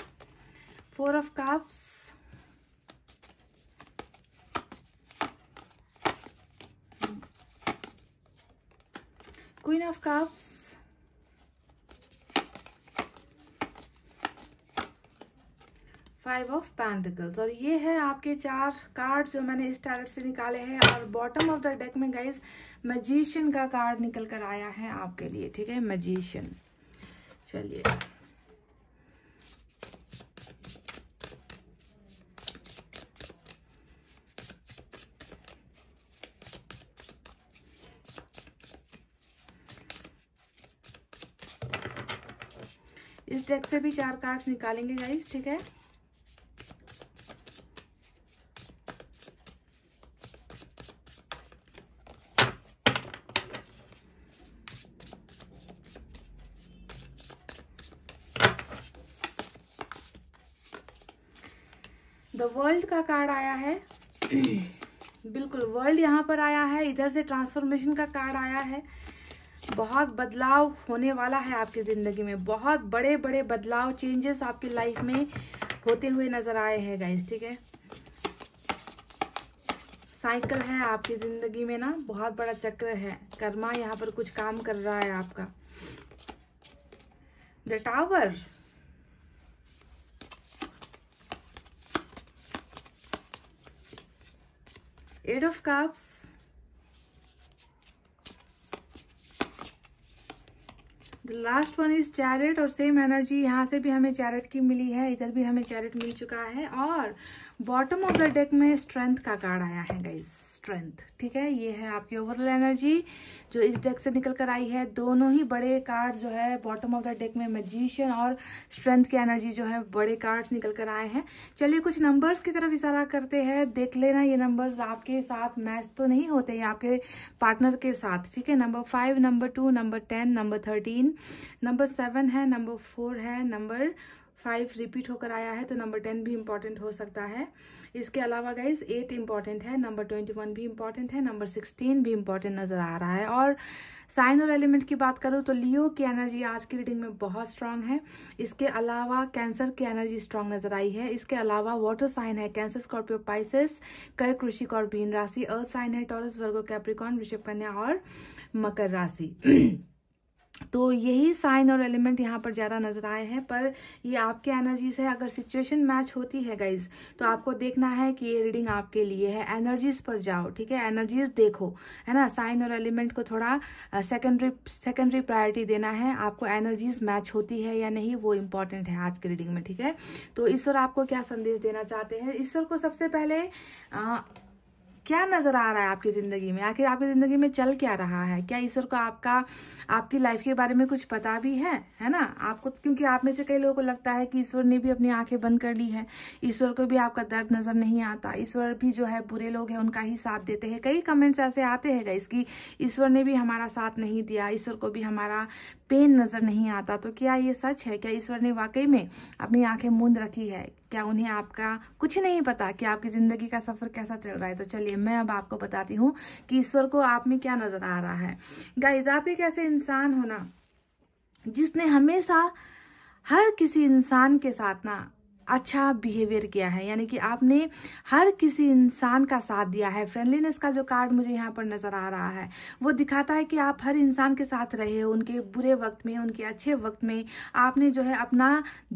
[SPEAKER 1] four of cups queen of cups five of pentacles और ये है आपके चार कार्ड जो मैंने इस टैरेट से निकाले हैं और बॉटम ऑफ द डेक में गाइज मजिशियन का कार्ड निकल कर आया है आपके लिए ठीक है मजिशियन चलिए इस डेक से भी चार कार्ड्स निकालेंगे गाइज ठीक है का कार्ड आया है बिल्कुल वर्ल्ड यहाँ पर आया है इधर से ट्रांसफॉर्मेशन का कार्ड आया है बहुत बदलाव होने वाला है आपकी ज़िंदगी में बहुत बड़े बड़े बदलाव चेंजेस आपकी लाइफ में होते हुए नज़र आए हैं गाइज ठीक है साइकिल है आपकी ज़िंदगी में ना बहुत बड़ा चक्र है कर्मा यहाँ पर कुछ काम कर रहा है आपका the tower eight of cups the last one is chariot और सेम एनर्जी यहाँ से भी हमें चैरेट की मिली है इधर भी हमें चैरेट मिल चुका है और बॉटम ऑफ द डेक में स्ट्रेंथ का कार्ड आया है गाइज स्ट्रेंथ ठीक है ये है आपकी ओवरऑल एनर्जी जो इस डेक से निकल कर आई है दोनों ही बड़े कार्ड जो है बॉटम ऑफ द डेक में मैजिशियन और स्ट्रेंथ की एनर्जी जो है बड़े कार्ड्स निकल कर आए हैं चलिए कुछ नंबर्स की तरफ इशारा करते हैं देख लेना ये नंबर्स आपके साथ मैच तो नहीं होते हैं आपके पार्टनर के साथ ठीक है number five number two number ten number thirteen number seven है नंबर फोर है नंबर फाइव रिपीट होकर आया है तो नंबर टेन भी इम्पॉर्टेंट हो सकता है इसके अलावा गाइज एट इम्पॉर्टेंट है नंबर ट्वेंटी वन भी इम्पॉर्टेंट है नंबर सिक्सटीन भी इम्पॉर्टेंट नज़र आ रहा है और साइन और एलिमेंट की बात करूँ तो लियो की एनर्जी आज की रीडिंग में बहुत स्ट्रांग है इसके अलावा कैंसर की एनर्जी स्ट्रांग नज़र आई है इसके अलावा वाटर साइन है कैंसर स्कॉर्पियो पाइसिस कर कृषिक और बीन राशि अर्थ साइन है टॉरस वर्गो कैप्रिकॉन ऋषभ कन्या और मकर राशि तो यही साइन और एलिमेंट यहाँ पर ज़्यादा नज़र आए हैं पर ये आपके एनर्जीज है अगर सिचुएशन मैच होती है गाइज तो आपको देखना है कि ये रीडिंग आपके लिए है एनर्जीज पर जाओ ठीक है एनर्जीज देखो है ना साइन और एलिमेंट को थोड़ा सेकेंडरी सेकेंडरी प्रायोरिटी देना है आपको एनर्जीज मैच होती है या नहीं वो इम्पॉर्टेंट है आज की रीडिंग में ठीक है तो ईश्वर आपको क्या संदेश देना चाहते हैं ईश्वर को सबसे पहले आ, क्या नजर आ रहा है आपकी जिंदगी में आखिर आपकी जिंदगी में चल क्या रहा है क्या ईश्वर को आपका आपकी लाइफ के बारे में कुछ पता भी है है ना आपको क्योंकि आप में से कई लोगों को लगता है कि ईश्वर ने भी अपनी आंखें बंद कर ली है ईश्वर को भी आपका दर्द नजर नहीं आता ईश्वर भी जो है बुरे लोग हैं उनका ही साथ देते हैं कई कमेंट्स ऐसे आते हैं इसकी ईश्वर ने भी हमारा साथ नहीं दिया ईश्वर को भी हमारा पेन नजर नहीं आता तो क्या ये सच है क्या ईश्वर ने वाकई में अपनी आंखें मूंद रखी है क्या उन्हें आपका कुछ नहीं पता कि आपकी ज़िंदगी का सफ़र कैसा चल रहा है तो चलिए मैं अब आपको बताती हूँ कि ईश्वर को आप में क्या नज़र आ रहा है गाइज आप एक ऐसे इंसान हो ना जिसने हमेशा हर किसी इंसान के साथ ना अच्छा बिहेवियर किया है यानी कि आपने हर किसी इंसान का साथ दिया है फ्रेंडलीनेस का जो कार्ड मुझे यहाँ पर नजर आ रहा है वो दिखाता है कि आप हर इंसान के साथ रहे हो उनके बुरे वक्त में उनके अच्छे वक्त में आपने जो है अपना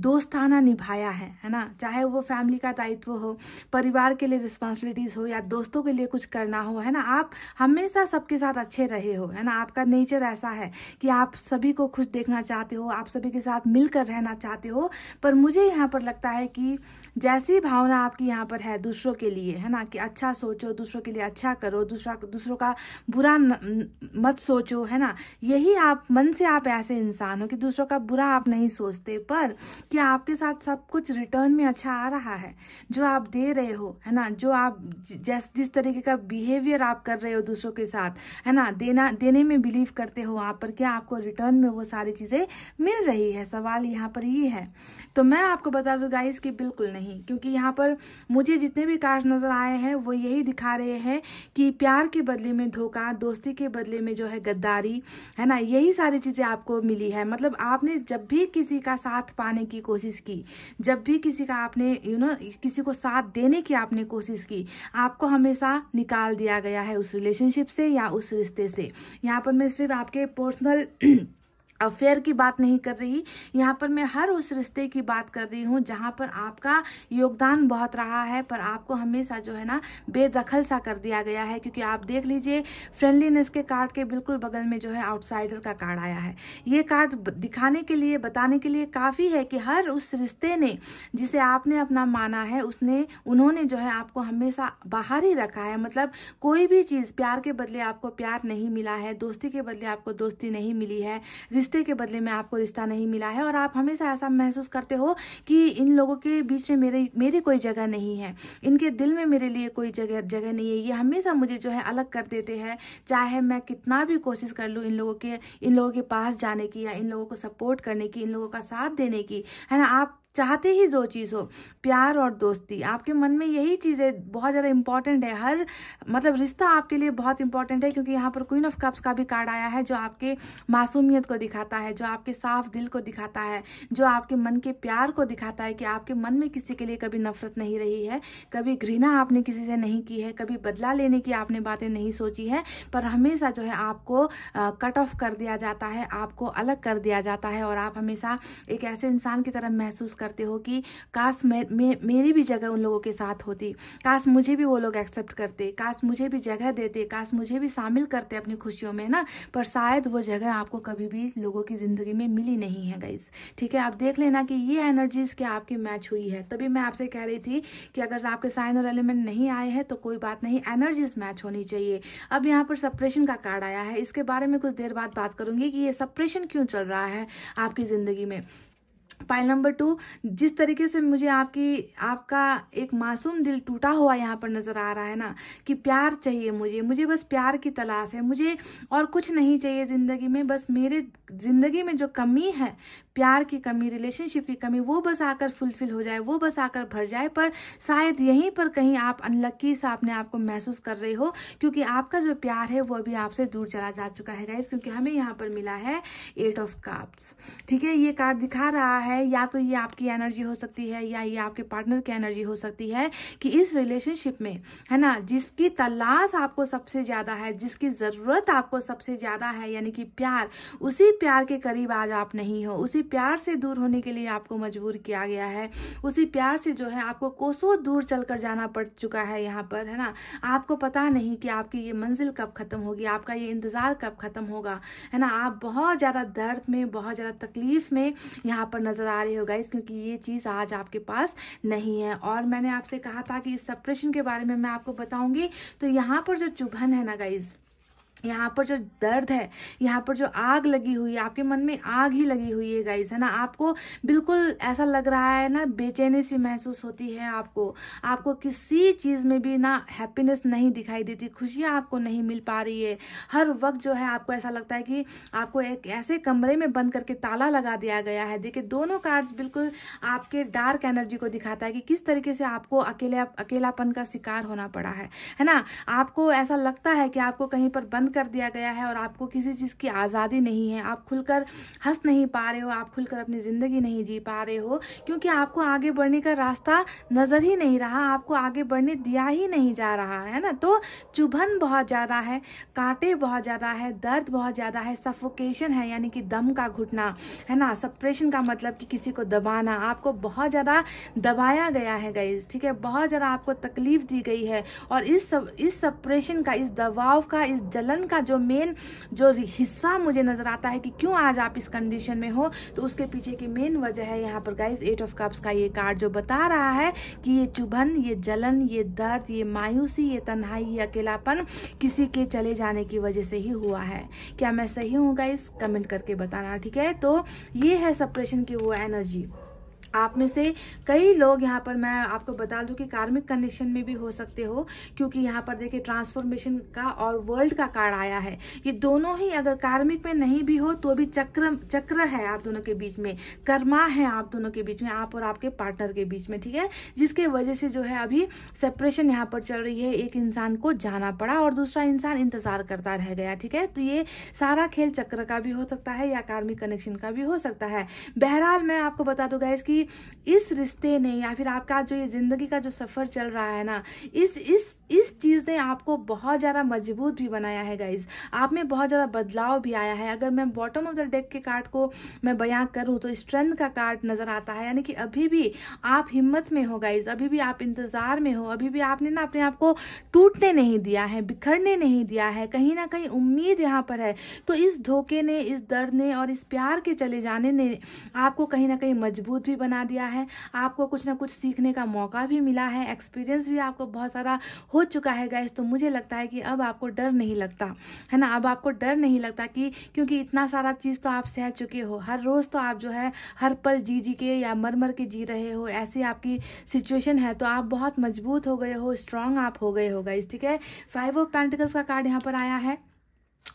[SPEAKER 1] दोस्ताना निभाया है है ना चाहे वो फैमिली का दायित्व हो परिवार के लिए रिस्पॉन्सिबिलिटीज हो या दोस्तों के लिए कुछ करना हो है ना आप हमेशा सबके साथ अच्छे रहे हो है ना आपका नेचर ऐसा है कि आप सभी को खुश देखना चाहते हो आप सभी के साथ मिलकर रहना चाहते हो पर मुझे यहाँ पर लगता है है कि जैसी भावना आपकी यहाँ पर है दूसरों के लिए है ना कि अच्छा सोचो दूसरों के लिए अच्छा करो दूसरा दूसरों का बुरा न, मत सोचो है ना यही आप मन से आप ऐसे इंसान हो कि दूसरों का बुरा आप नहीं सोचते पर कि आपके साथ सब कुछ रिटर्न में अच्छा आ रहा है जो आप दे रहे हो है ना जो आप जैस जिस तरीके का बिहेवियर आप कर रहे हो दूसरों के साथ है ना देना देने में बिलीव करते हो आप पर क्या आपको रिटर्न में वो सारी चीज़ें मिल रही है सवाल यहाँ पर ये है तो मैं आपको बता दूँगा गाइस कि बिल्कुल नहीं नहीं क्योंकि यहाँ पर मुझे जितने भी कार्ड नज़र आए हैं वो यही दिखा रहे हैं कि प्यार के बदले में धोखा दोस्ती के बदले में जो है गद्दारी है ना यही सारी चीज़ें आपको मिली है मतलब आपने जब भी किसी का साथ पाने की कोशिश की जब भी किसी का आपने यू नो किसी को साथ देने की आपने कोशिश की आपको हमेशा निकाल दिया गया है उस रिलेशनशिप से या उस रिश्ते से यहाँ पर मैं सिर्फ आपके पर्सनल अफेयर की बात नहीं कर रही यहाँ पर मैं हर उस रिश्ते की बात कर रही हूँ जहाँ पर आपका योगदान बहुत रहा है पर आपको हमेशा जो है ना बेदखल सा कर दिया गया है क्योंकि आप देख लीजिए फ्रेंडलीनेस के कार्ड के बिल्कुल बगल में जो है आउटसाइडर का कार्ड आया है ये कार्ड दिखाने के लिए बताने के लिए काफ़ी है कि हर उस रिश्ते ने जिसे आपने अपना माना है उसने उन्होंने जो है आपको हमेशा बाहर ही रखा है मतलब कोई भी चीज़ प्यार के बदले आपको प्यार नहीं मिला है दोस्ती के बदले आपको दोस्ती नहीं मिली है रिश्ते के बदले में आपको रिश्ता नहीं मिला है और आप हमेशा ऐसा महसूस करते हो कि इन लोगों के बीच में मेरे मेरी कोई जगह नहीं है इनके दिल में मेरे लिए कोई जगह जगह नहीं है ये हमेशा मुझे जो है अलग कर देते हैं चाहे मैं कितना भी कोशिश कर लूँ इन लोगों के इन लोगों के पास जाने की या इन लोगों को सपोर्ट करने की इन लोगों का साथ देने की है ना आप चाहते ही दो चीज़ हो प्यार और दोस्ती आपके मन में यही चीज़ें बहुत ज़्यादा इंपॉर्टेंट है हर मतलब रिश्ता आपके लिए बहुत इंपॉर्टेंट है क्योंकि यहाँ पर क्वीन ऑफ कप्स का भी कार्ड आया है जो आपके मासूमियत को दिखाता है जो आपके साफ दिल को दिखाता है जो आपके मन के प्यार को दिखाता है कि आपके मन में किसी के लिए कभी नफरत नहीं रही है कभी घृणा आपने किसी से नहीं की है कभी बदला लेने की आपने बातें नहीं सोची है पर हमेशा जो है आपको कट ऑफ कर दिया जाता है आपको अलग कर दिया जाता है और आप हमेशा एक ऐसे इंसान की तरह महसूस कर करते हो कि काश मैं मे, मेरी भी जगह उन लोगों के साथ होती काश मुझे भी वो लोग एक्सेप्ट करते काश मुझे भी जगह देते काश मुझे भी शामिल करते अपनी खुशियों में ना पर शायद वो जगह आपको कभी भी लोगों की ज़िंदगी में मिली नहीं है गाइज ठीक है आप देख लेना कि ये एनर्जीज क्या आपकी मैच हुई है तभी मैं आपसे कह रही थी कि अगर आपके साइन और एलिमेंट नहीं आए हैं तो कोई बात नहीं एनर्जीज मैच होनी चाहिए अब यहाँ पर सप्रेशन का कार्ड आया है इसके बारे में कुछ देर बाद बात करूंगी कि ये सप्रेशन क्यों चल रहा है आपकी ज़िंदगी में पाइल नंबर टू जिस तरीके से मुझे आपकी आपका एक मासूम दिल टूटा हुआ यहाँ पर नज़र आ रहा है ना कि प्यार चाहिए मुझे मुझे बस प्यार की तलाश है मुझे और कुछ नहीं चाहिए ज़िंदगी में बस मेरे ज़िंदगी में जो कमी है प्यार की कमी रिलेशनशिप की कमी वो बस आकर फुलफिल हो जाए वो बस आकर भर जाए पर शायद यहीं पर कहीं आप अनलक्की सा अपने आप को महसूस कर रहे हो क्योंकि आपका जो प्यार है वो अभी आपसे दूर चला जा चुका है गाइस क्योंकि हमें यहाँ पर मिला है एट ऑफ कार्ड्स ठीक है ये कार्ड दिखा रहा है है या तो ये आपकी एनर्जी हो सकती है या ये आपके पार्टनर की एनर्जी हो सकती है कि इस रिलेशनशिप में है ना जिसकी तलाश आपको सबसे ज़्यादा है जिसकी ज़रूरत आपको सबसे ज़्यादा है यानी कि प्यार उसी प्यार के करीब आज आप नहीं हो उसी प्यार से दूर होने के लिए आपको मजबूर किया गया है उसी प्यार से जो है आपको कोसों दूर चल कर जाना पड़ चुका है यहाँ पर है ना आपको पता नहीं कि आपकी ये मंजिल कब ख़त्म होगी आपका ये इंतज़ार कब ख़त्म होगा है ना आप बहुत ज़्यादा दर्द में बहुत ज़्यादा तकलीफ में यहाँ पर नजर नज़र आ रही हो गाइस क्योंकि ये चीज़ आज आपके पास नहीं है और मैंने आपसे कहा था कि इस सप्रेशन के बारे में मैं आपको बताऊंगी तो यहाँ पर जो चुभन है ना गाइज़ यहाँ पर जो दर्द है यहाँ पर जो आग लगी हुई है आपके मन में आग ही लगी हुई है गाइज है ना आपको बिल्कुल ऐसा लग रहा है ना बेचैनी सी महसूस होती है आपको आपको किसी चीज़ में भी ना हैप्पीनेस नहीं दिखाई देती खुशियाँ आपको नहीं मिल पा रही है हर वक्त जो है आपको ऐसा लगता है कि आपको एक ऐसे कमरे में बंद करके ताला लगा दिया गया है देखिए दोनों कार्ड्स बिल्कुल आपके डार्क एनर्जी को दिखाता है कि किस तरीके से आपको अकेले अकेलापन का शिकार होना पड़ा है है ना आपको ऐसा लगता है कि आपको कहीं पर बंद कर दिया गया है और आपको किसी चीज़ की आज़ादी नहीं है आप खुलकर हंस नहीं पा रहे हो आप खुलकर अपनी ज़िंदगी नहीं जी पा रहे हो क्योंकि आपको आगे बढ़ने का रास्ता नज़र ही नहीं रहा आपको आगे बढ़ने दिया ही नहीं जा रहा है ना तो चुभन बहुत ज़्यादा है कांटे बहुत ज़्यादा है दर्द बहुत ज़्यादा है सफोकेशन है यानी कि दम का घुटना है ना सप्रेशन का मतलब कि किसी को दबाना आपको बहुत ज़्यादा दबाया गया है गई ठीक है बहुत ज़्यादा आपको तकलीफ दी गई है और इस सब इस सप्रेशन का इस दबाव का इस जलन कारण का जो मेन जो हिस्सा मुझे नजर आता है कि क्यों आज आप इस कंडीशन में हो तो उसके पीछे की मेन वजह है यहाँ पर गाइस एट ऑफ कप्स का ये कार्ड जो बता रहा है कि ये चुभन ये जलन ये दर्द ये मायूसी ये तन्हाई ये अकेलापन किसी के चले जाने की वजह से ही हुआ है क्या मैं सही हूँ गाइस कमेंट करके बताना ठीक है तो ये है सप्रेशन की वो एनर्जी आप में से कई लोग यहाँ पर मैं आपको बता दूं कि कार्मिक कनेक्शन में भी हो सकते हो क्योंकि यहाँ पर देखिए ट्रांसफॉर्मेशन का और वर्ल्ड का कार्ड आया है ये दोनों ही अगर कार्मिक में नहीं भी हो तो भी चक्र चक्र है आप दोनों के बीच में कर्मा है आप दोनों के बीच में आप और आपके पार्टनर के बीच में ठीक है जिसके वजह से जो है अभी सेपरेशन यहाँ पर चल रही है एक इंसान को जाना पड़ा और दूसरा इंसान इंतजार करता रह गया ठीक है तो ये सारा खेल चक्र का भी हो सकता है या कार्मिक कनेक्शन का भी हो सकता है बहरहाल मैं आपको बता दूंगा इसकी इस रिश्ते ने या फिर आपका जो ये ज़िंदगी का जो सफ़र चल रहा है ना इस इस इस चीज़ ने आपको बहुत ज़्यादा मजबूत भी बनाया है गाइज आप में बहुत ज़्यादा बदलाव भी आया है अगर मैं बॉटम ऑफ द डेक के कार्ड को मैं बयां करूँ तो स्ट्रेंथ का कार्ड नज़र आता है यानी कि अभी भी आप हिम्मत में हो गाइज अभी भी आप इंतज़ार में हो अभी भी आपने ना अपने आप को टूटने नहीं दिया है बिखरने नहीं दिया है कहीं ना कहीं उम्मीद यहाँ पर है तो इस धोखे ने इस दर्द ने और इस प्यार के चले जाने ने आपको कहीं ना कहीं मजबूत भी बना दिया है आपको कुछ ना कुछ सीखने का मौका भी मिला है एक्सपीरियंस भी आपको बहुत सारा हो चुका है गैस तो मुझे लगता है कि अब आपको डर नहीं लगता है ना अब आपको डर नहीं लगता कि क्योंकि इतना सारा चीज़ तो आप सह चुके हो हर रोज़ तो आप जो है हर पल जी जी के या मर मर के जी रहे हो ऐसी आपकी सिचुएशन है तो आप बहुत मजबूत हो गए हो स्ट्रांग आप हो गए हो गए ठीक है फाइव ऑफ पेंटिकल्स का कार्ड यहाँ पर आया है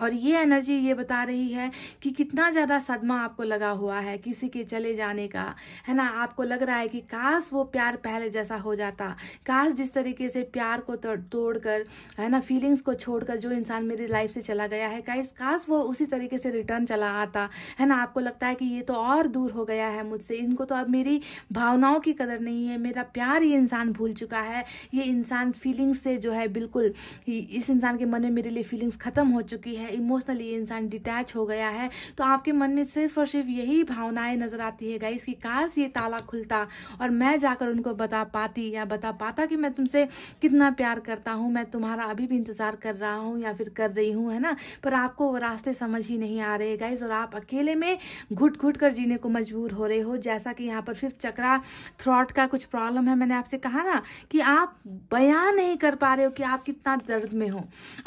[SPEAKER 1] और ये एनर्जी ये बता रही है कि कितना ज़्यादा सदमा आपको लगा हुआ है किसी के चले जाने का है ना आपको लग रहा है कि काश वो प्यार पहले जैसा हो जाता काश जिस तरीके से प्यार को तोड़ कर है ना फीलिंग्स को छोड़कर जो इंसान मेरी लाइफ से चला गया है काश काश वो उसी तरीके से रिटर्न चला आता है ना आपको लगता है कि ये तो और दूर हो गया है मुझसे इनको तो अब मेरी भावनाओं की कदर नहीं है मेरा प्यार ये इंसान भूल चुका है ये इंसान फीलिंग्स से जो है बिल्कुल इस इंसान के मन में मेरे लिए फीलिंग्स खत्म हो चुकी है है इमोशनली इंसान डिटैच हो गया है तो आपके मन में सिर्फ और सिर्फ यही भावनाएं नजर आती है गाइस कि काश ये ताला खुलता और मैं जाकर उनको बता पाती या बता पाता कि मैं तुमसे कितना प्यार करता हूँ मैं तुम्हारा अभी भी इंतजार कर रहा हूँ या फिर कर रही हूँ है ना पर आपको वो रास्ते समझ ही नहीं आ रहे गाइज और आप अकेले में घुट घुट कर जीने को मजबूर हो रहे हो जैसा कि यहाँ पर फिफ्थ चक्रा थ्रॉट का कुछ प्रॉब्लम है मैंने आपसे कहा ना कि आप बयान नहीं कर पा रहे हो कि आप कितना दर्द में हो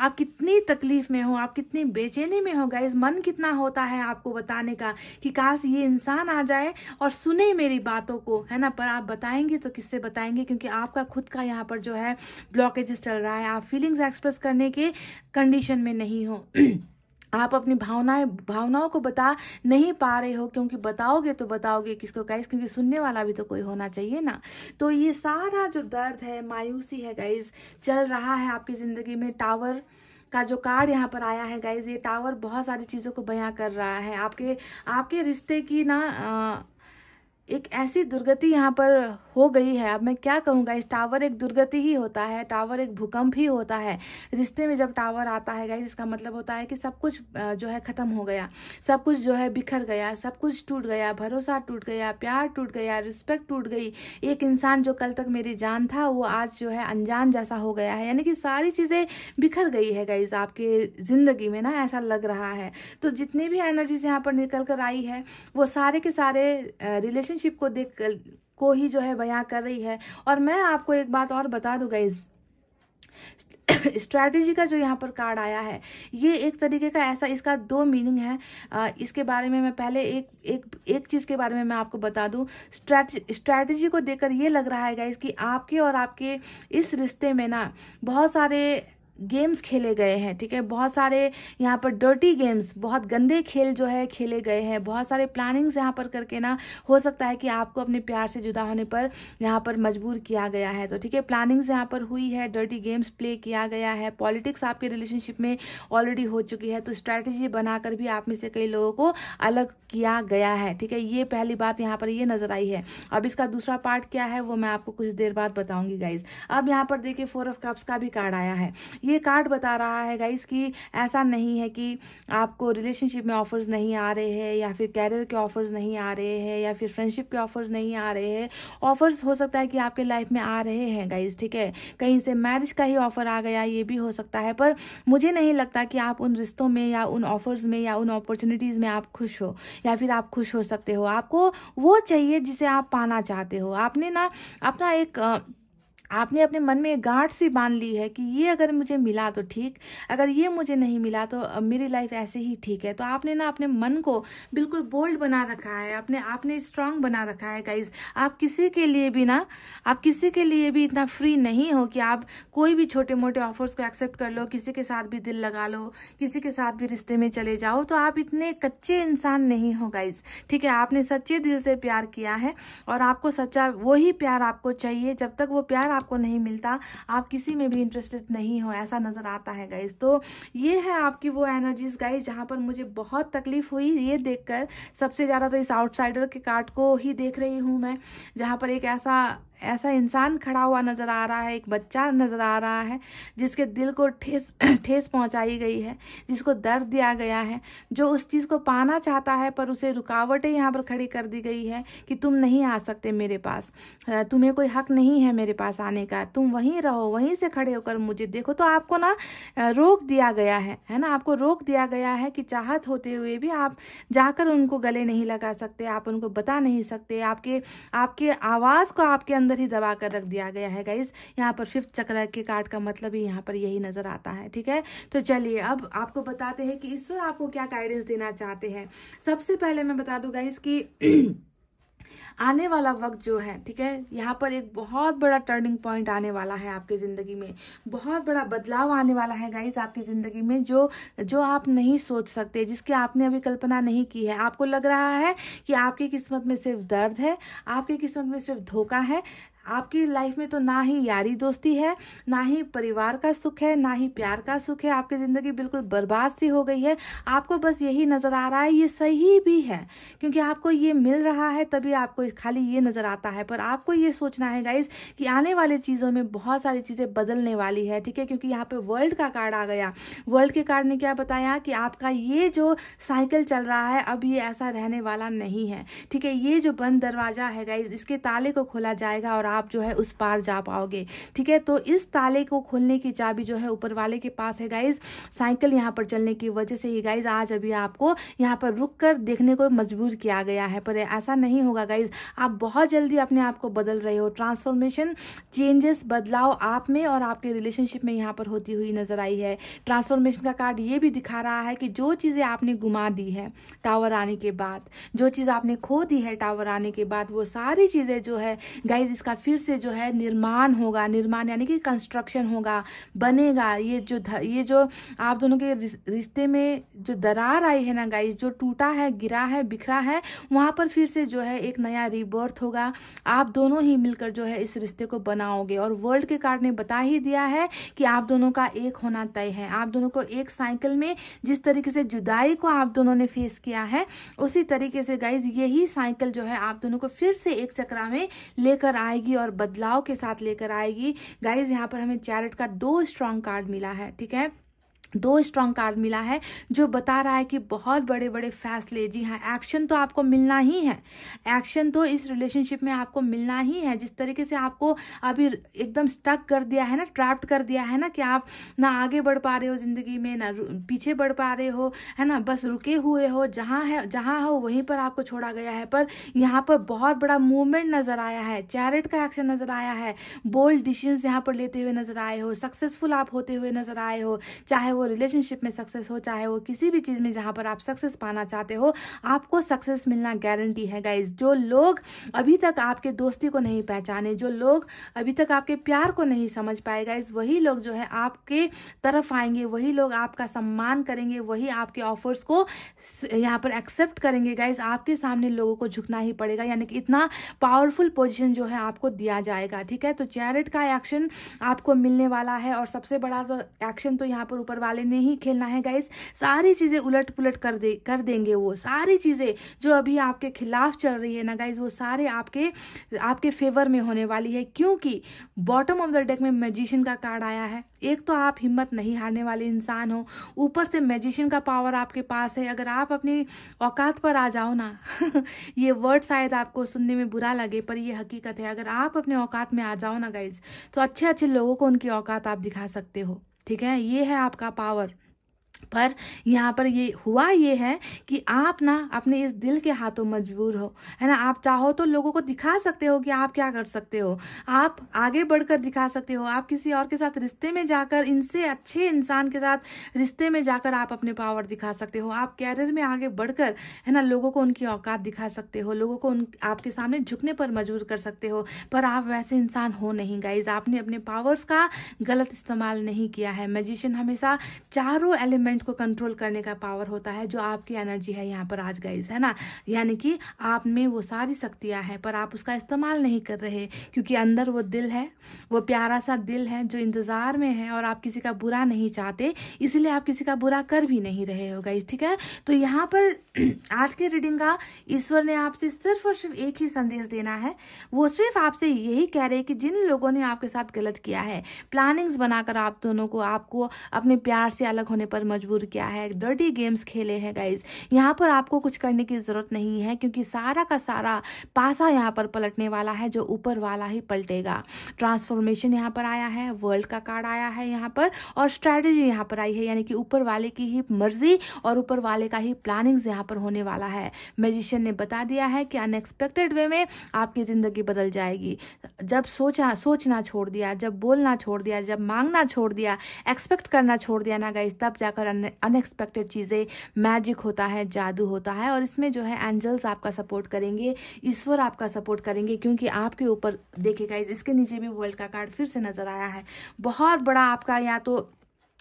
[SPEAKER 1] आप कितनी तकलीफ में हो आप कितनी बेचैनी में हो गाइज मन कितना होता है आपको बताने का कि काश ये इंसान आ जाए और सुने मेरी बातों को है ना पर आप बताएंगे तो किससे बताएंगे क्योंकि आपका खुद का यहाँ पर जो है ब्लॉकेजेस चल रहा है आप फीलिंग्स एक्सप्रेस करने के कंडीशन में नहीं हो आप अपनी भावनाएं भावनाओं को बता नहीं पा रहे हो क्योंकि बताओगे तो बताओगे किसको गाइज क्योंकि सुनने वाला भी तो कोई होना चाहिए ना तो ये सारा जो दर्द है मायूसी है गाइज चल रहा है आपकी ज़िंदगी में टावर का जो कार्ड यहाँ पर आया है गाइज ये टावर बहुत सारी चीज़ों को बयां कर रहा है आपके आपके रिश्ते की ना एक ऐसी दुर्गति यहाँ पर हो गई है अब मैं क्या कहूँगा इस टावर एक दुर्गति ही होता है टावर एक भूकंप ही होता है रिश्ते में जब टावर आता है गाइज इसका मतलब होता है कि सब कुछ जो है ख़त्म हो गया सब कुछ जो है बिखर गया सब कुछ टूट गया भरोसा टूट गया प्यार टूट गया रिस्पेक्ट टूट गई एक इंसान जो कल तक मेरी जान था वो आज जो है अनजान जैसा हो गया है यानी कि सारी चीज़ें बिखर गई है गाइज आपके ज़िंदगी में ना ऐसा लग रहा है तो जितनी भी एनर्जीज यहाँ पर निकल कर आई है वो सारे के सारे रिलेशनशिप को देख को ही जो है बयां कर रही है और मैं आपको एक बात और बता दूँ गाइज़ स्ट्रैटेजी का जो यहाँ पर कार्ड आया है ये एक तरीके का ऐसा इसका दो मीनिंग है आ, इसके बारे में मैं पहले एक एक एक चीज़ के बारे में मैं आपको बता दूँ स्ट्रैटेजी को देखकर ये लग रहा है गाइज कि आपके और आपके इस रिश्ते में ना बहुत सारे गेम्स खेले गए हैं ठीक है बहुत सारे यहाँ पर डर्टी गेम्स बहुत गंदे खेल जो है खेले गए हैं बहुत सारे प्लानिंग्स यहाँ पर करके ना हो सकता है कि आपको अपने प्यार से जुदा होने पर यहाँ पर मजबूर किया गया है तो ठीक है प्लानिंग्स यहाँ पर हुई है डर्टी गेम्स प्ले किया गया है पॉलिटिक्स आपके रिलेशनशिप में ऑलरेडी हो चुकी है तो स्ट्रैटेजी बनाकर भी आप में से कई लोगों को अलग किया गया है ठीक है ये पहली बात यहाँ पर ये नज़र आई है अब इसका दूसरा पार्ट क्या है वो मैं आपको कुछ देर बाद बताऊंगी गाइज अब यहाँ पर देखिए फोर ऑफ कप्स का भी कार्ड आया है ये कार्ड बता रहा है गाइस कि ऐसा नहीं है कि आपको रिलेशनशिप में ऑफर्स नहीं आ रहे हैं या फिर कैरियर के ऑफर्स नहीं आ रहे हैं या फिर फ्रेंडशिप के ऑफर्स नहीं आ रहे हैं ऑफर्स हो सकता है कि आपके लाइफ में आ रहे हैं गाइज ठीक है कहीं से मैरिज का ही ऑफर आ गया ये भी हो सकता है पर मुझे नहीं लगता कि आप उन रिश्तों में या उन ऑफर्स में या उन अपॉर्चुनिटीज़ में आप खुश हो या फिर आप खुश हो सकते हो आपको वो चाहिए जिसे आप पाना चाहते हो आपने ना अपना एक आपने अपने मन में गांठ सी बांध ली है कि ये अगर मुझे मिला तो ठीक अगर ये मुझे नहीं मिला तो मेरी लाइफ ऐसे ही ठीक है तो आपने ना अपने मन को बिल्कुल बोल्ड बना रखा है अपने आपने स्ट्रांग बना रखा है गाइज आप किसी के लिए भी ना आप किसी के लिए भी इतना फ्री नहीं हो कि आप कोई भी छोटे मोटे ऑफर्स को एक्सेप्ट कर लो किसी के साथ भी दिल लगा लो किसी के साथ भी रिश्ते में चले जाओ तो आप इतने कच्चे इंसान नहीं हो गाइज ठीक है आपने सच्चे दिल से प्यार किया है और आपको सच्चा वही प्यार आपको चाहिए जब तक वो प्यार आप आपको नहीं मिलता आप किसी में भी इंटरेस्टेड नहीं हो ऐसा नज़र आता है गाइज तो ये है आपकी वो एनर्जीज गाइज जहाँ पर मुझे बहुत तकलीफ हुई ये देखकर सबसे ज़्यादा तो इस आउटसाइडर के कार्ड को ही देख रही हूँ मैं जहाँ पर एक ऐसा ऐसा इंसान खड़ा हुआ नज़र आ रहा है एक बच्चा नज़र आ रहा है जिसके दिल को ठेस ठेस पहुंचाई गई है जिसको दर्द दिया गया है जो उस चीज़ को पाना चाहता है पर उसे रुकावटें यहाँ पर खड़ी कर दी गई है कि तुम नहीं आ सकते मेरे पास तुम्हें कोई हक नहीं है मेरे पास आने का तुम वहीं रहो वहीं से खड़े होकर मुझे देखो तो आपको ना रोक दिया गया है है ना आपको रोक दिया गया है कि चाहत होते हुए भी आप जाकर उनको गले नहीं लगा सकते आप उनको बता नहीं सकते आपके आपके आवाज़ को आपके अंदर ही दबा कर रख दिया गया है गाइज यहाँ पर फिफ्थ चक्र के कार्ड का मतलब ही यहाँ पर यही नजर आता है ठीक है तो चलिए अब आपको बताते हैं कि ईश्वर आपको क्या गाइडेंस देना चाहते हैं सबसे पहले मैं बता दूँ गाइज की आने वाला वक्त जो है ठीक है यहाँ पर एक बहुत बड़ा टर्निंग पॉइंट आने वाला है आपकी ज़िंदगी में बहुत बड़ा बदलाव आने वाला है गाइज आपकी ज़िंदगी में जो जो आप नहीं सोच सकते जिसकी आपने अभी कल्पना नहीं की है आपको लग रहा है कि आपकी किस्मत में सिर्फ दर्द है आपकी किस्मत में सिर्फ धोखा है आपकी लाइफ में तो ना ही यारी दोस्ती है ना ही परिवार का सुख है ना ही प्यार का सुख है आपकी ज़िंदगी बिल्कुल बर्बाद सी हो गई है आपको बस यही नज़र आ रहा है ये सही भी है क्योंकि आपको ये मिल रहा है तभी आपको खाली ये नज़र आता है पर आपको ये सोचना है गाइज कि आने वाली चीज़ों में बहुत सारी चीज़ें बदलने वाली है ठीक है क्योंकि यहाँ पर वर्ल्ड का कार्ड आ गया वर्ल्ड के कार्ड ने क्या बताया कि आपका ये जो साइकिल चल रहा है अब ये ऐसा रहने वाला नहीं है ठीक है ये जो बंद दरवाज़ा है गाइज इसके ताले को खोला जाएगा और आप जो है उस पार जा पाओगे ठीक है तो इस ताले को खोलने की चाबी जो है ऊपर वाले के पास है गाइज साइकिल यहाँ पर चलने की वजह से ही गाइज आज अभी आपको यहाँ पर रुक कर देखने को मजबूर किया गया है पर ऐसा नहीं होगा गाइज आप बहुत जल्दी अपने आप को बदल रहे हो ट्रांसफॉर्मेशन चेंजेस बदलाव आप में और आपके रिलेशनशिप में यहाँ पर होती हुई नजर आई है ट्रांसफॉर्मेशन का कार्ड ये भी दिखा रहा है कि जो चीज़ें आपने गुमा दी है टावर आने के बाद जो चीज़ आपने खो दी है टावर आने के बाद वो सारी चीज़ें जो है गाइज इसका फिर से जो है निर्माण होगा निर्माण यानी कि कंस्ट्रक्शन होगा बनेगा ये जो ये जो आप दोनों के रिश्ते में जो दरार आई है ना गाइज जो टूटा है गिरा है बिखरा है वहाँ पर फिर से जो है एक नया रिबर्थ होगा आप दोनों ही मिलकर जो है इस रिश्ते को बनाओगे और वर्ल्ड के कार्ड ने बता ही दिया है कि आप दोनों का एक होना तय है आप दोनों को एक साइकिल में जिस तरीके से जुदाई को आप दोनों ने फेस किया है उसी तरीके से गाइज यही साइकिल जो है आप दोनों को फिर से एक चक्रा में लेकर आएगी आएगी और बदलाव के साथ लेकर आएगी गाइज यहाँ पर हमें चैरट का दो स्ट्रॉन्ग कार्ड मिला है ठीक है दो स्ट्रॉन्ग कार्ड मिला है जो बता रहा है कि बहुत बड़े बड़े फैसले जी हाँ एक्शन तो आपको मिलना ही है एक्शन तो इस रिलेशनशिप में आपको मिलना ही है जिस तरीके से आपको अभी एकदम स्टक कर दिया है ना ट्रैप्ड कर दिया है ना कि आप ना आगे बढ़ पा रहे हो ज़िंदगी में ना पीछे बढ़ पा रहे हो है ना बस रुके हुए हो जहाँ है जहाँ हो वहीं पर आपको छोड़ा गया है पर यहाँ पर बहुत बड़ा मूवमेंट नज़र आया है चैरिट का एक्शन नज़र आया है बोल्ड डिसीजन यहाँ पर लेते हुए नज़र आए हो सक्सेसफुल आप होते हुए नज़र आए हो चाहे वो वो रिलेशनशिप में सक्सेस हो चाहे वो किसी भी चीज़ में जहाँ पर आप सक्सेस पाना चाहते हो आपको सक्सेस मिलना गारंटी है गाइज जो लोग अभी तक आपके दोस्ती को नहीं पहचाने जो लोग अभी तक आपके प्यार को नहीं समझ पाए गाइज वही लोग जो है आपके तरफ आएंगे वही लोग आपका सम्मान करेंगे वही आपके ऑफर्स को यहाँ पर एक्सेप्ट करेंगे गाइज आपके सामने लोगों को झुकना ही पड़ेगा यानी कि इतना पावरफुल पोजिशन जो है आपको दिया जाएगा ठीक है तो चैरिट का एक्शन आपको मिलने वाला है और सबसे बड़ा तो एक्शन तो यहाँ पर ऊपर वाले वाले ने ही खेलना है गाइज सारी चीज़ें उलट पुलट कर दे कर देंगे वो सारी चीज़ें जो अभी आपके खिलाफ चल रही है ना गाइस वो सारे आपके आपके फेवर में होने वाली है क्योंकि बॉटम ऑफ द डेक में मैजिशियन का कार्ड आया है एक तो आप हिम्मत नहीं हारने वाले इंसान हो ऊपर से मैजिशियन का पावर आपके पास है अगर आप अपनी औकात पर आ जाओ ना ये वर्ड शायद आपको सुनने में बुरा लगे पर यह हकीकत है अगर आप अपने औकात में आ जाओ ना गाइज तो अच्छे अच्छे लोगों को उनकी औकात आप दिखा सकते हो ठीक है ये है आपका पावर पर यहाँ पर ये हुआ ये है कि आप ना अपने इस दिल के हाथों मजबूर हो है ना आप चाहो तो लोगों को दिखा सकते हो कि आप क्या कर सकते हो आप आगे बढ़कर दिखा सकते हो आप किसी और के साथ रिश्ते में जाकर इनसे अच्छे इंसान के साथ रिश्ते में जाकर आप अपने पावर दिखा सकते हो आप कैरियर में आगे बढ़कर है ना लोगों को उनकी औकात दिखा सकते हो लोगों को उन आपके सामने झुकने पर मजबूर कर सकते हो पर आप वैसे इंसान हो नहीं गाइज आपने अपने पावर्स का गलत इस्तेमाल नहीं किया है मैजिशियन हमेशा चारों एलिमेंट करंट को कंट्रोल करने का पावर होता है जो आपकी एनर्जी है यहाँ पर आज गाइज है ना यानी कि आप में वो सारी शक्तियाँ हैं पर आप उसका इस्तेमाल नहीं कर रहे क्योंकि अंदर वो दिल है वो प्यारा सा दिल है जो इंतज़ार में है और आप किसी का बुरा नहीं चाहते इसलिए आप किसी का बुरा कर भी नहीं रहे हो गाइज ठीक है तो यहाँ पर आज के रीडिंग का ईश्वर ने आपसे सिर्फ और सिर्फ एक ही संदेश देना है वो सिर्फ आपसे यही कह रहे कि जिन लोगों ने आपके साथ गलत किया है प्लानिंग्स बनाकर आप दोनों को आपको अपने प्यार से अलग होने पर मजबूर किया है डर्टी गेम्स खेले हैं गाइज यहाँ पर आपको कुछ करने की ज़रूरत नहीं है क्योंकि सारा का सारा पासा यहाँ पर पलटने वाला है जो ऊपर वाला ही पलटेगा ट्रांसफॉर्मेशन यहाँ पर आया है वर्ल्ड का कार्ड आया है यहाँ पर और स्ट्रैटेजी यहाँ पर आई है यानी कि ऊपर वाले की ही मर्जी और ऊपर वाले का ही प्लानिंग्स यहाँ पर होने वाला है मेजिशियन ने बता दिया है कि अनएक्सपेक्टेड वे में आपकी ज़िंदगी बदल जाएगी जब सोचा सोचना छोड़ दिया जब बोलना छोड़ दिया जब मांगना छोड़ दिया एक्सपेक्ट करना छोड़ दिया ना गाइज तब जाकर पर अनएक्सपेक्टेड चीज़ें मैजिक होता है जादू होता है और इसमें जो है एंजल्स आपका सपोर्ट करेंगे ईश्वर आपका सपोर्ट करेंगे क्योंकि आपके ऊपर देखेगा इसके नीचे भी वर्ल्ड का कार्ड फिर से नजर आया है बहुत बड़ा आपका या तो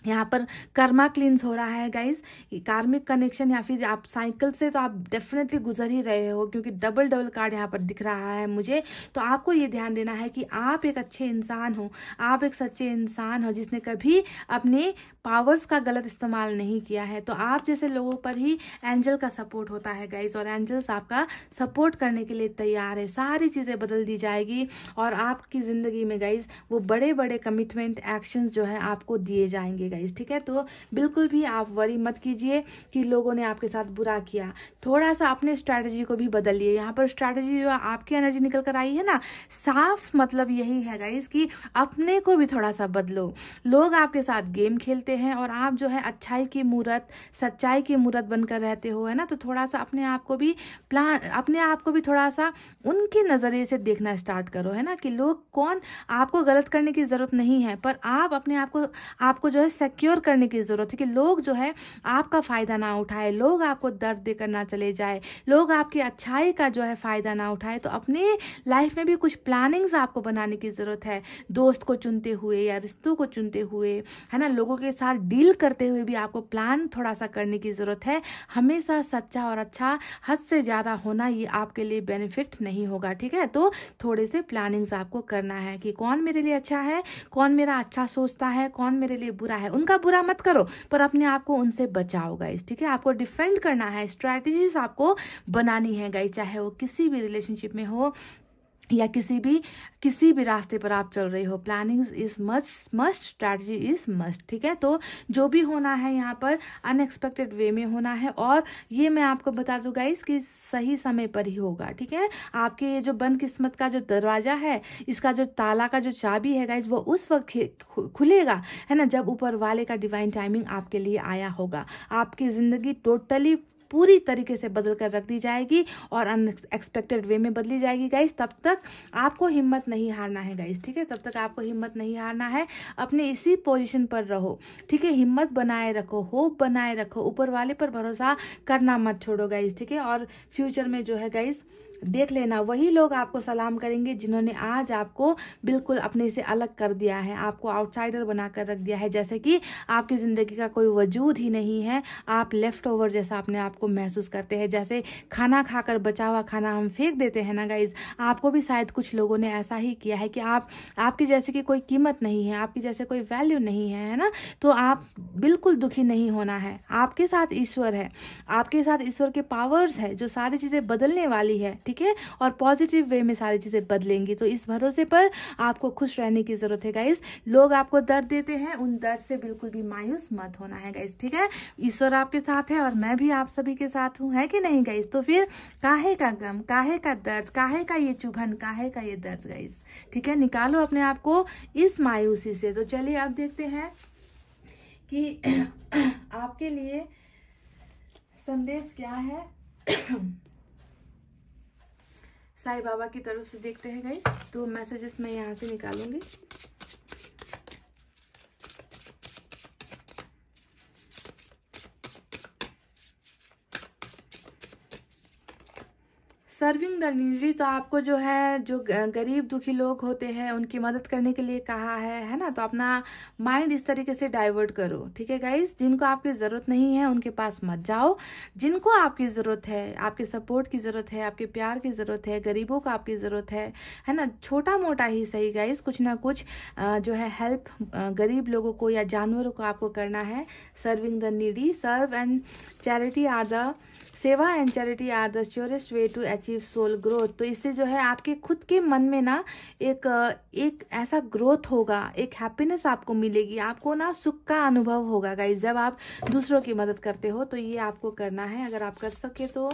[SPEAKER 1] यहाँ पर कर्मा क्लींस हो रहा है गाइज कार्मिक कनेक्शन या फिर आप साइकिल से तो आप डेफिनेटली गुजर ही रहे हो क्योंकि डबल डबल कार्ड यहाँ पर दिख रहा है मुझे तो आपको ये ध्यान देना है कि आप एक अच्छे इंसान हो आप एक सच्चे इंसान हो जिसने कभी अपने पावर्स का गलत इस्तेमाल नहीं किया है तो आप जैसे लोगों पर ही एंजल का सपोर्ट होता है गाइज और एंजल्स आपका सपोर्ट करने के लिए तैयार है सारी चीज़ें बदल दी जाएगी और आपकी ज़िंदगी में गाइज वो बड़े बड़े कमिटमेंट एक्शन जो है आपको दिए जाएंगे गाइस ठीक है तो बिल्कुल भी आप वरी मत कीजिए कि लोगों ने आपके साथ बुरा किया थोड़ा सा अपने स्ट्रैटेजी को भी बदल लिए यहाँ पर स्ट्रैटेजी जो आपकी एनर्जी निकल कर आई है ना साफ मतलब यही है गाइस कि अपने को भी थोड़ा सा बदलो लोग आपके साथ गेम खेलते हैं और आप जो है अच्छाई की मूर्त सच्चाई की मूर्त बनकर रहते हो है ना तो थोड़ा सा अपने आप को भी प्लान अपने आप को भी थोड़ा सा उनके नज़रिए से देखना स्टार्ट करो है ना कि लोग कौन आपको गलत करने की ज़रूरत नहीं है पर आप अपने आप को आपको जो है सिक्योर करने की ज़रूरत है कि लोग जो है आपका फ़ायदा ना उठाए लोग आपको दर्द देकर ना चले जाए लोग आपकी अच्छाई का जो है फ़ायदा ना उठाए तो अपने लाइफ में भी कुछ प्लानिंग्स आपको बनाने की ज़रूरत है दोस्त को चुनते हुए या रिश्तों को चुनते हुए है ना लोगों के साथ डील करते हुए भी आपको प्लान थोड़ा सा करने की ज़रूरत है हमेशा सच्चा और अच्छा हद से ज़्यादा होना ये आपके लिए बेनिफिट नहीं होगा ठीक है तो थोड़े से प्लानिंग्स आपको करना है कि कौन मेरे लिए अच्छा है कौन मेरा अच्छा सोचता है कौन मेरे लिए बुरा है उनका बुरा मत करो पर अपने आप को उनसे बचाओ गाइज ठीक है आपको डिफेंड करना है स्ट्रैटेजीज आपको बनानी है गाइज चाहे वो किसी भी रिलेशनशिप में हो या किसी भी किसी भी रास्ते पर आप चल रहे हो planning is must must strategy is must ठीक है तो जो भी होना है यहाँ पर अनएक्सपेक्टेड वे में होना है और ये मैं आपको बता दूँ गाइस कि सही समय पर ही होगा ठीक है आपके ये जो बंद किस्मत का जो दरवाज़ा है इसका जो ताला का जो चाबी है गाइस वो उस वक्त खुलेगा है ना जब ऊपर वाले का डिवाइन टाइमिंग आपके लिए आया होगा आपकी ज़िंदगी टोटली पूरी तरीके से बदल कर रख दी जाएगी और अनएक्सपेक्टेड वे में बदली जाएगी गाइस तब तक आपको हिम्मत नहीं हारना है गाइस ठीक है तब तक आपको हिम्मत नहीं हारना है अपने इसी पोजिशन पर रहो ठीक है हिम्मत बनाए रखो होप बनाए रखो ऊपर वाले पर भरोसा करना मत छोड़ो गाइस ठीक है और फ्यूचर में जो है गाइस देख लेना वही लोग आपको सलाम करेंगे जिन्होंने आज आपको बिल्कुल अपने से अलग कर दिया है आपको आउटसाइडर बनाकर रख दिया है जैसे कि आपकी ज़िंदगी का कोई वजूद ही नहीं है आप लेफ़्ट ओवर जैसा अपने आप को महसूस करते हैं जैसे खाना खाकर बचा हुआ खाना हम फेंक देते हैं ना गाइज आपको भी शायद कुछ लोगों ने ऐसा ही किया है कि आप आपकी जैसे कि कोई कीमत नहीं है आपकी जैसे कोई वैल्यू नहीं है है ना तो आप बिल्कुल दुखी नहीं होना है आपके साथ ईश्वर है आपके साथ ईश्वर के पावर्स है जो सारी चीज़ें बदलने वाली है ठीक ठीक है और पॉजिटिव वे में सारी चीज़ें बदलेंगी तो इस भरोसे पर आपको खुश रहने की ज़रूरत है गाइस लोग आपको दर्द देते हैं उन दर्द से बिल्कुल भी मायूस मत होना है गाइस ठीक है ईश्वर आपके साथ है और मैं भी आप सभी के साथ हूँ है कि नहीं गाइस तो फिर काहे का गम काहे का दर्द काहे का ये चुभन काहे का ये दर्द गाइस ठीक है निकालो अपने आप को इस मायूसी से तो चलिए अब देखते हैं कि आपके लिए संदेश क्या है साई बाबा की तरफ से देखते हैं गाइस तो मैसेजेस मैं यहाँ से निकालूंगी सर्विंग द नीडी तो आपको जो है जो गरीब दुखी लोग होते हैं उनकी मदद करने के लिए कहा है है ना तो अपना माइंड इस तरीके से डाइवर्ट करो ठीक है गाइस जिनको आपकी ज़रूरत नहीं है उनके पास मत जाओ जिनको आपकी ज़रूरत है आपके सपोर्ट की ज़रूरत है आपके प्यार की ज़रूरत है गरीबों को आपकी ज़रूरत है है ना छोटा मोटा ही सही गाइस कुछ ना कुछ जो है हेल्प गरीब लोगों को या जानवरों को आपको करना है serving the needy serve and charity are the सेवा and charity are the surest way to achieve positive soul growth तो इससे जो है आपके खुद के मन में ना एक एक ऐसा ग्रोथ होगा एक हैप्पीनेस आपको मिलेगी आपको ना सुख का अनुभव होगा गाइज जब आप दूसरों की मदद करते हो तो ये आपको करना है अगर आप कर सके तो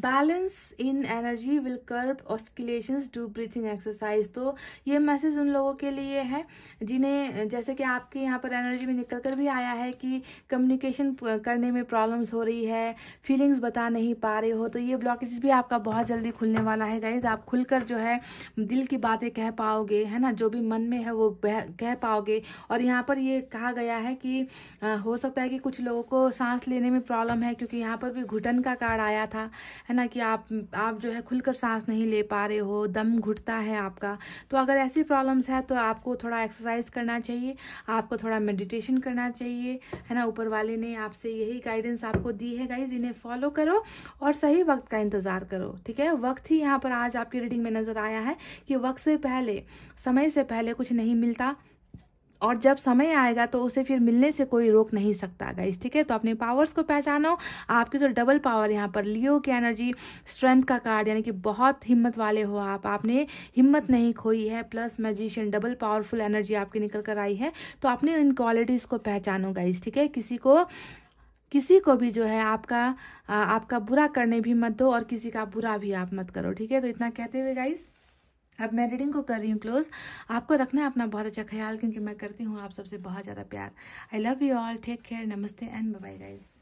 [SPEAKER 1] balance in energy will curb oscillation do breathing exercise तो ये मैसेज उन लोगों के लिए है जिन्हें जैसे कि आपके यहाँ पर एनर्जी में निकल कर भी आया है कि कम्युनिकेशन करने में प्रॉब्लम्स हो रही है फीलिंग्स बता नहीं पा रहे हो तो ये ब्लॉकेज भी आपका बहुत जल्दी खुलने वाला है गाइज आप खुलकर जो है दिल की बातें कह पाओगे है ना जो भी मन में है वो कह पाओगे और यहाँ पर ये कहा गया है कि आ, हो सकता है कि कुछ लोगों को सांस लेने में प्रॉब्लम है क्योंकि यहाँ पर भी घुटन का कार्ड आया था है ना कि आप आप जो है खुलकर सांस नहीं ले पा रहे हो दम घुटता है आपका तो अगर ऐसी प्रॉब्लम्स है तो आपको थोड़ा एक्सरसाइज करना चाहिए आपको थोड़ा मेडिटेशन करना चाहिए है ना ऊपर वाले ने आपसे यही गाइडेंस आपको दी है गाइज इन्हें फॉलो करो और सही वक्त का इंतज़ार करो ठीक है वक्त ही यहाँ पर आज आपकी रीडिंग में नज़र आया है कि वक्त से पहले समय से पहले कुछ नहीं मिलता और जब समय आएगा तो उसे फिर मिलने से कोई रोक नहीं सकता गाइस ठीक है तो अपने पावर्स को पहचानो आपकी तो डबल पावर यहाँ पर लियो की एनर्जी स्ट्रेंथ का कार्ड यानी कि बहुत हिम्मत वाले हो आप आपने हिम्मत नहीं खोई है plus magician double powerful energy आपकी निकल कर आई है तो अपने इन क्वालिटीज़ को पहचानो गाइस ठीक है किसी को किसी को भी जो है आपका आपका बुरा करने भी मत दो और किसी का बुरा भी आप मत करो ठीक है तो इतना कहते हुए गाइज़ अब मैं रीडिंग को कर रही हूँ क्लोज आपको रखना है अपना बहुत अच्छा ख्याल क्योंकि मैं करती हूँ आप सबसे बहुत ज़्यादा प्यार I love you all take care नमस्ते एंड बाय गाइज़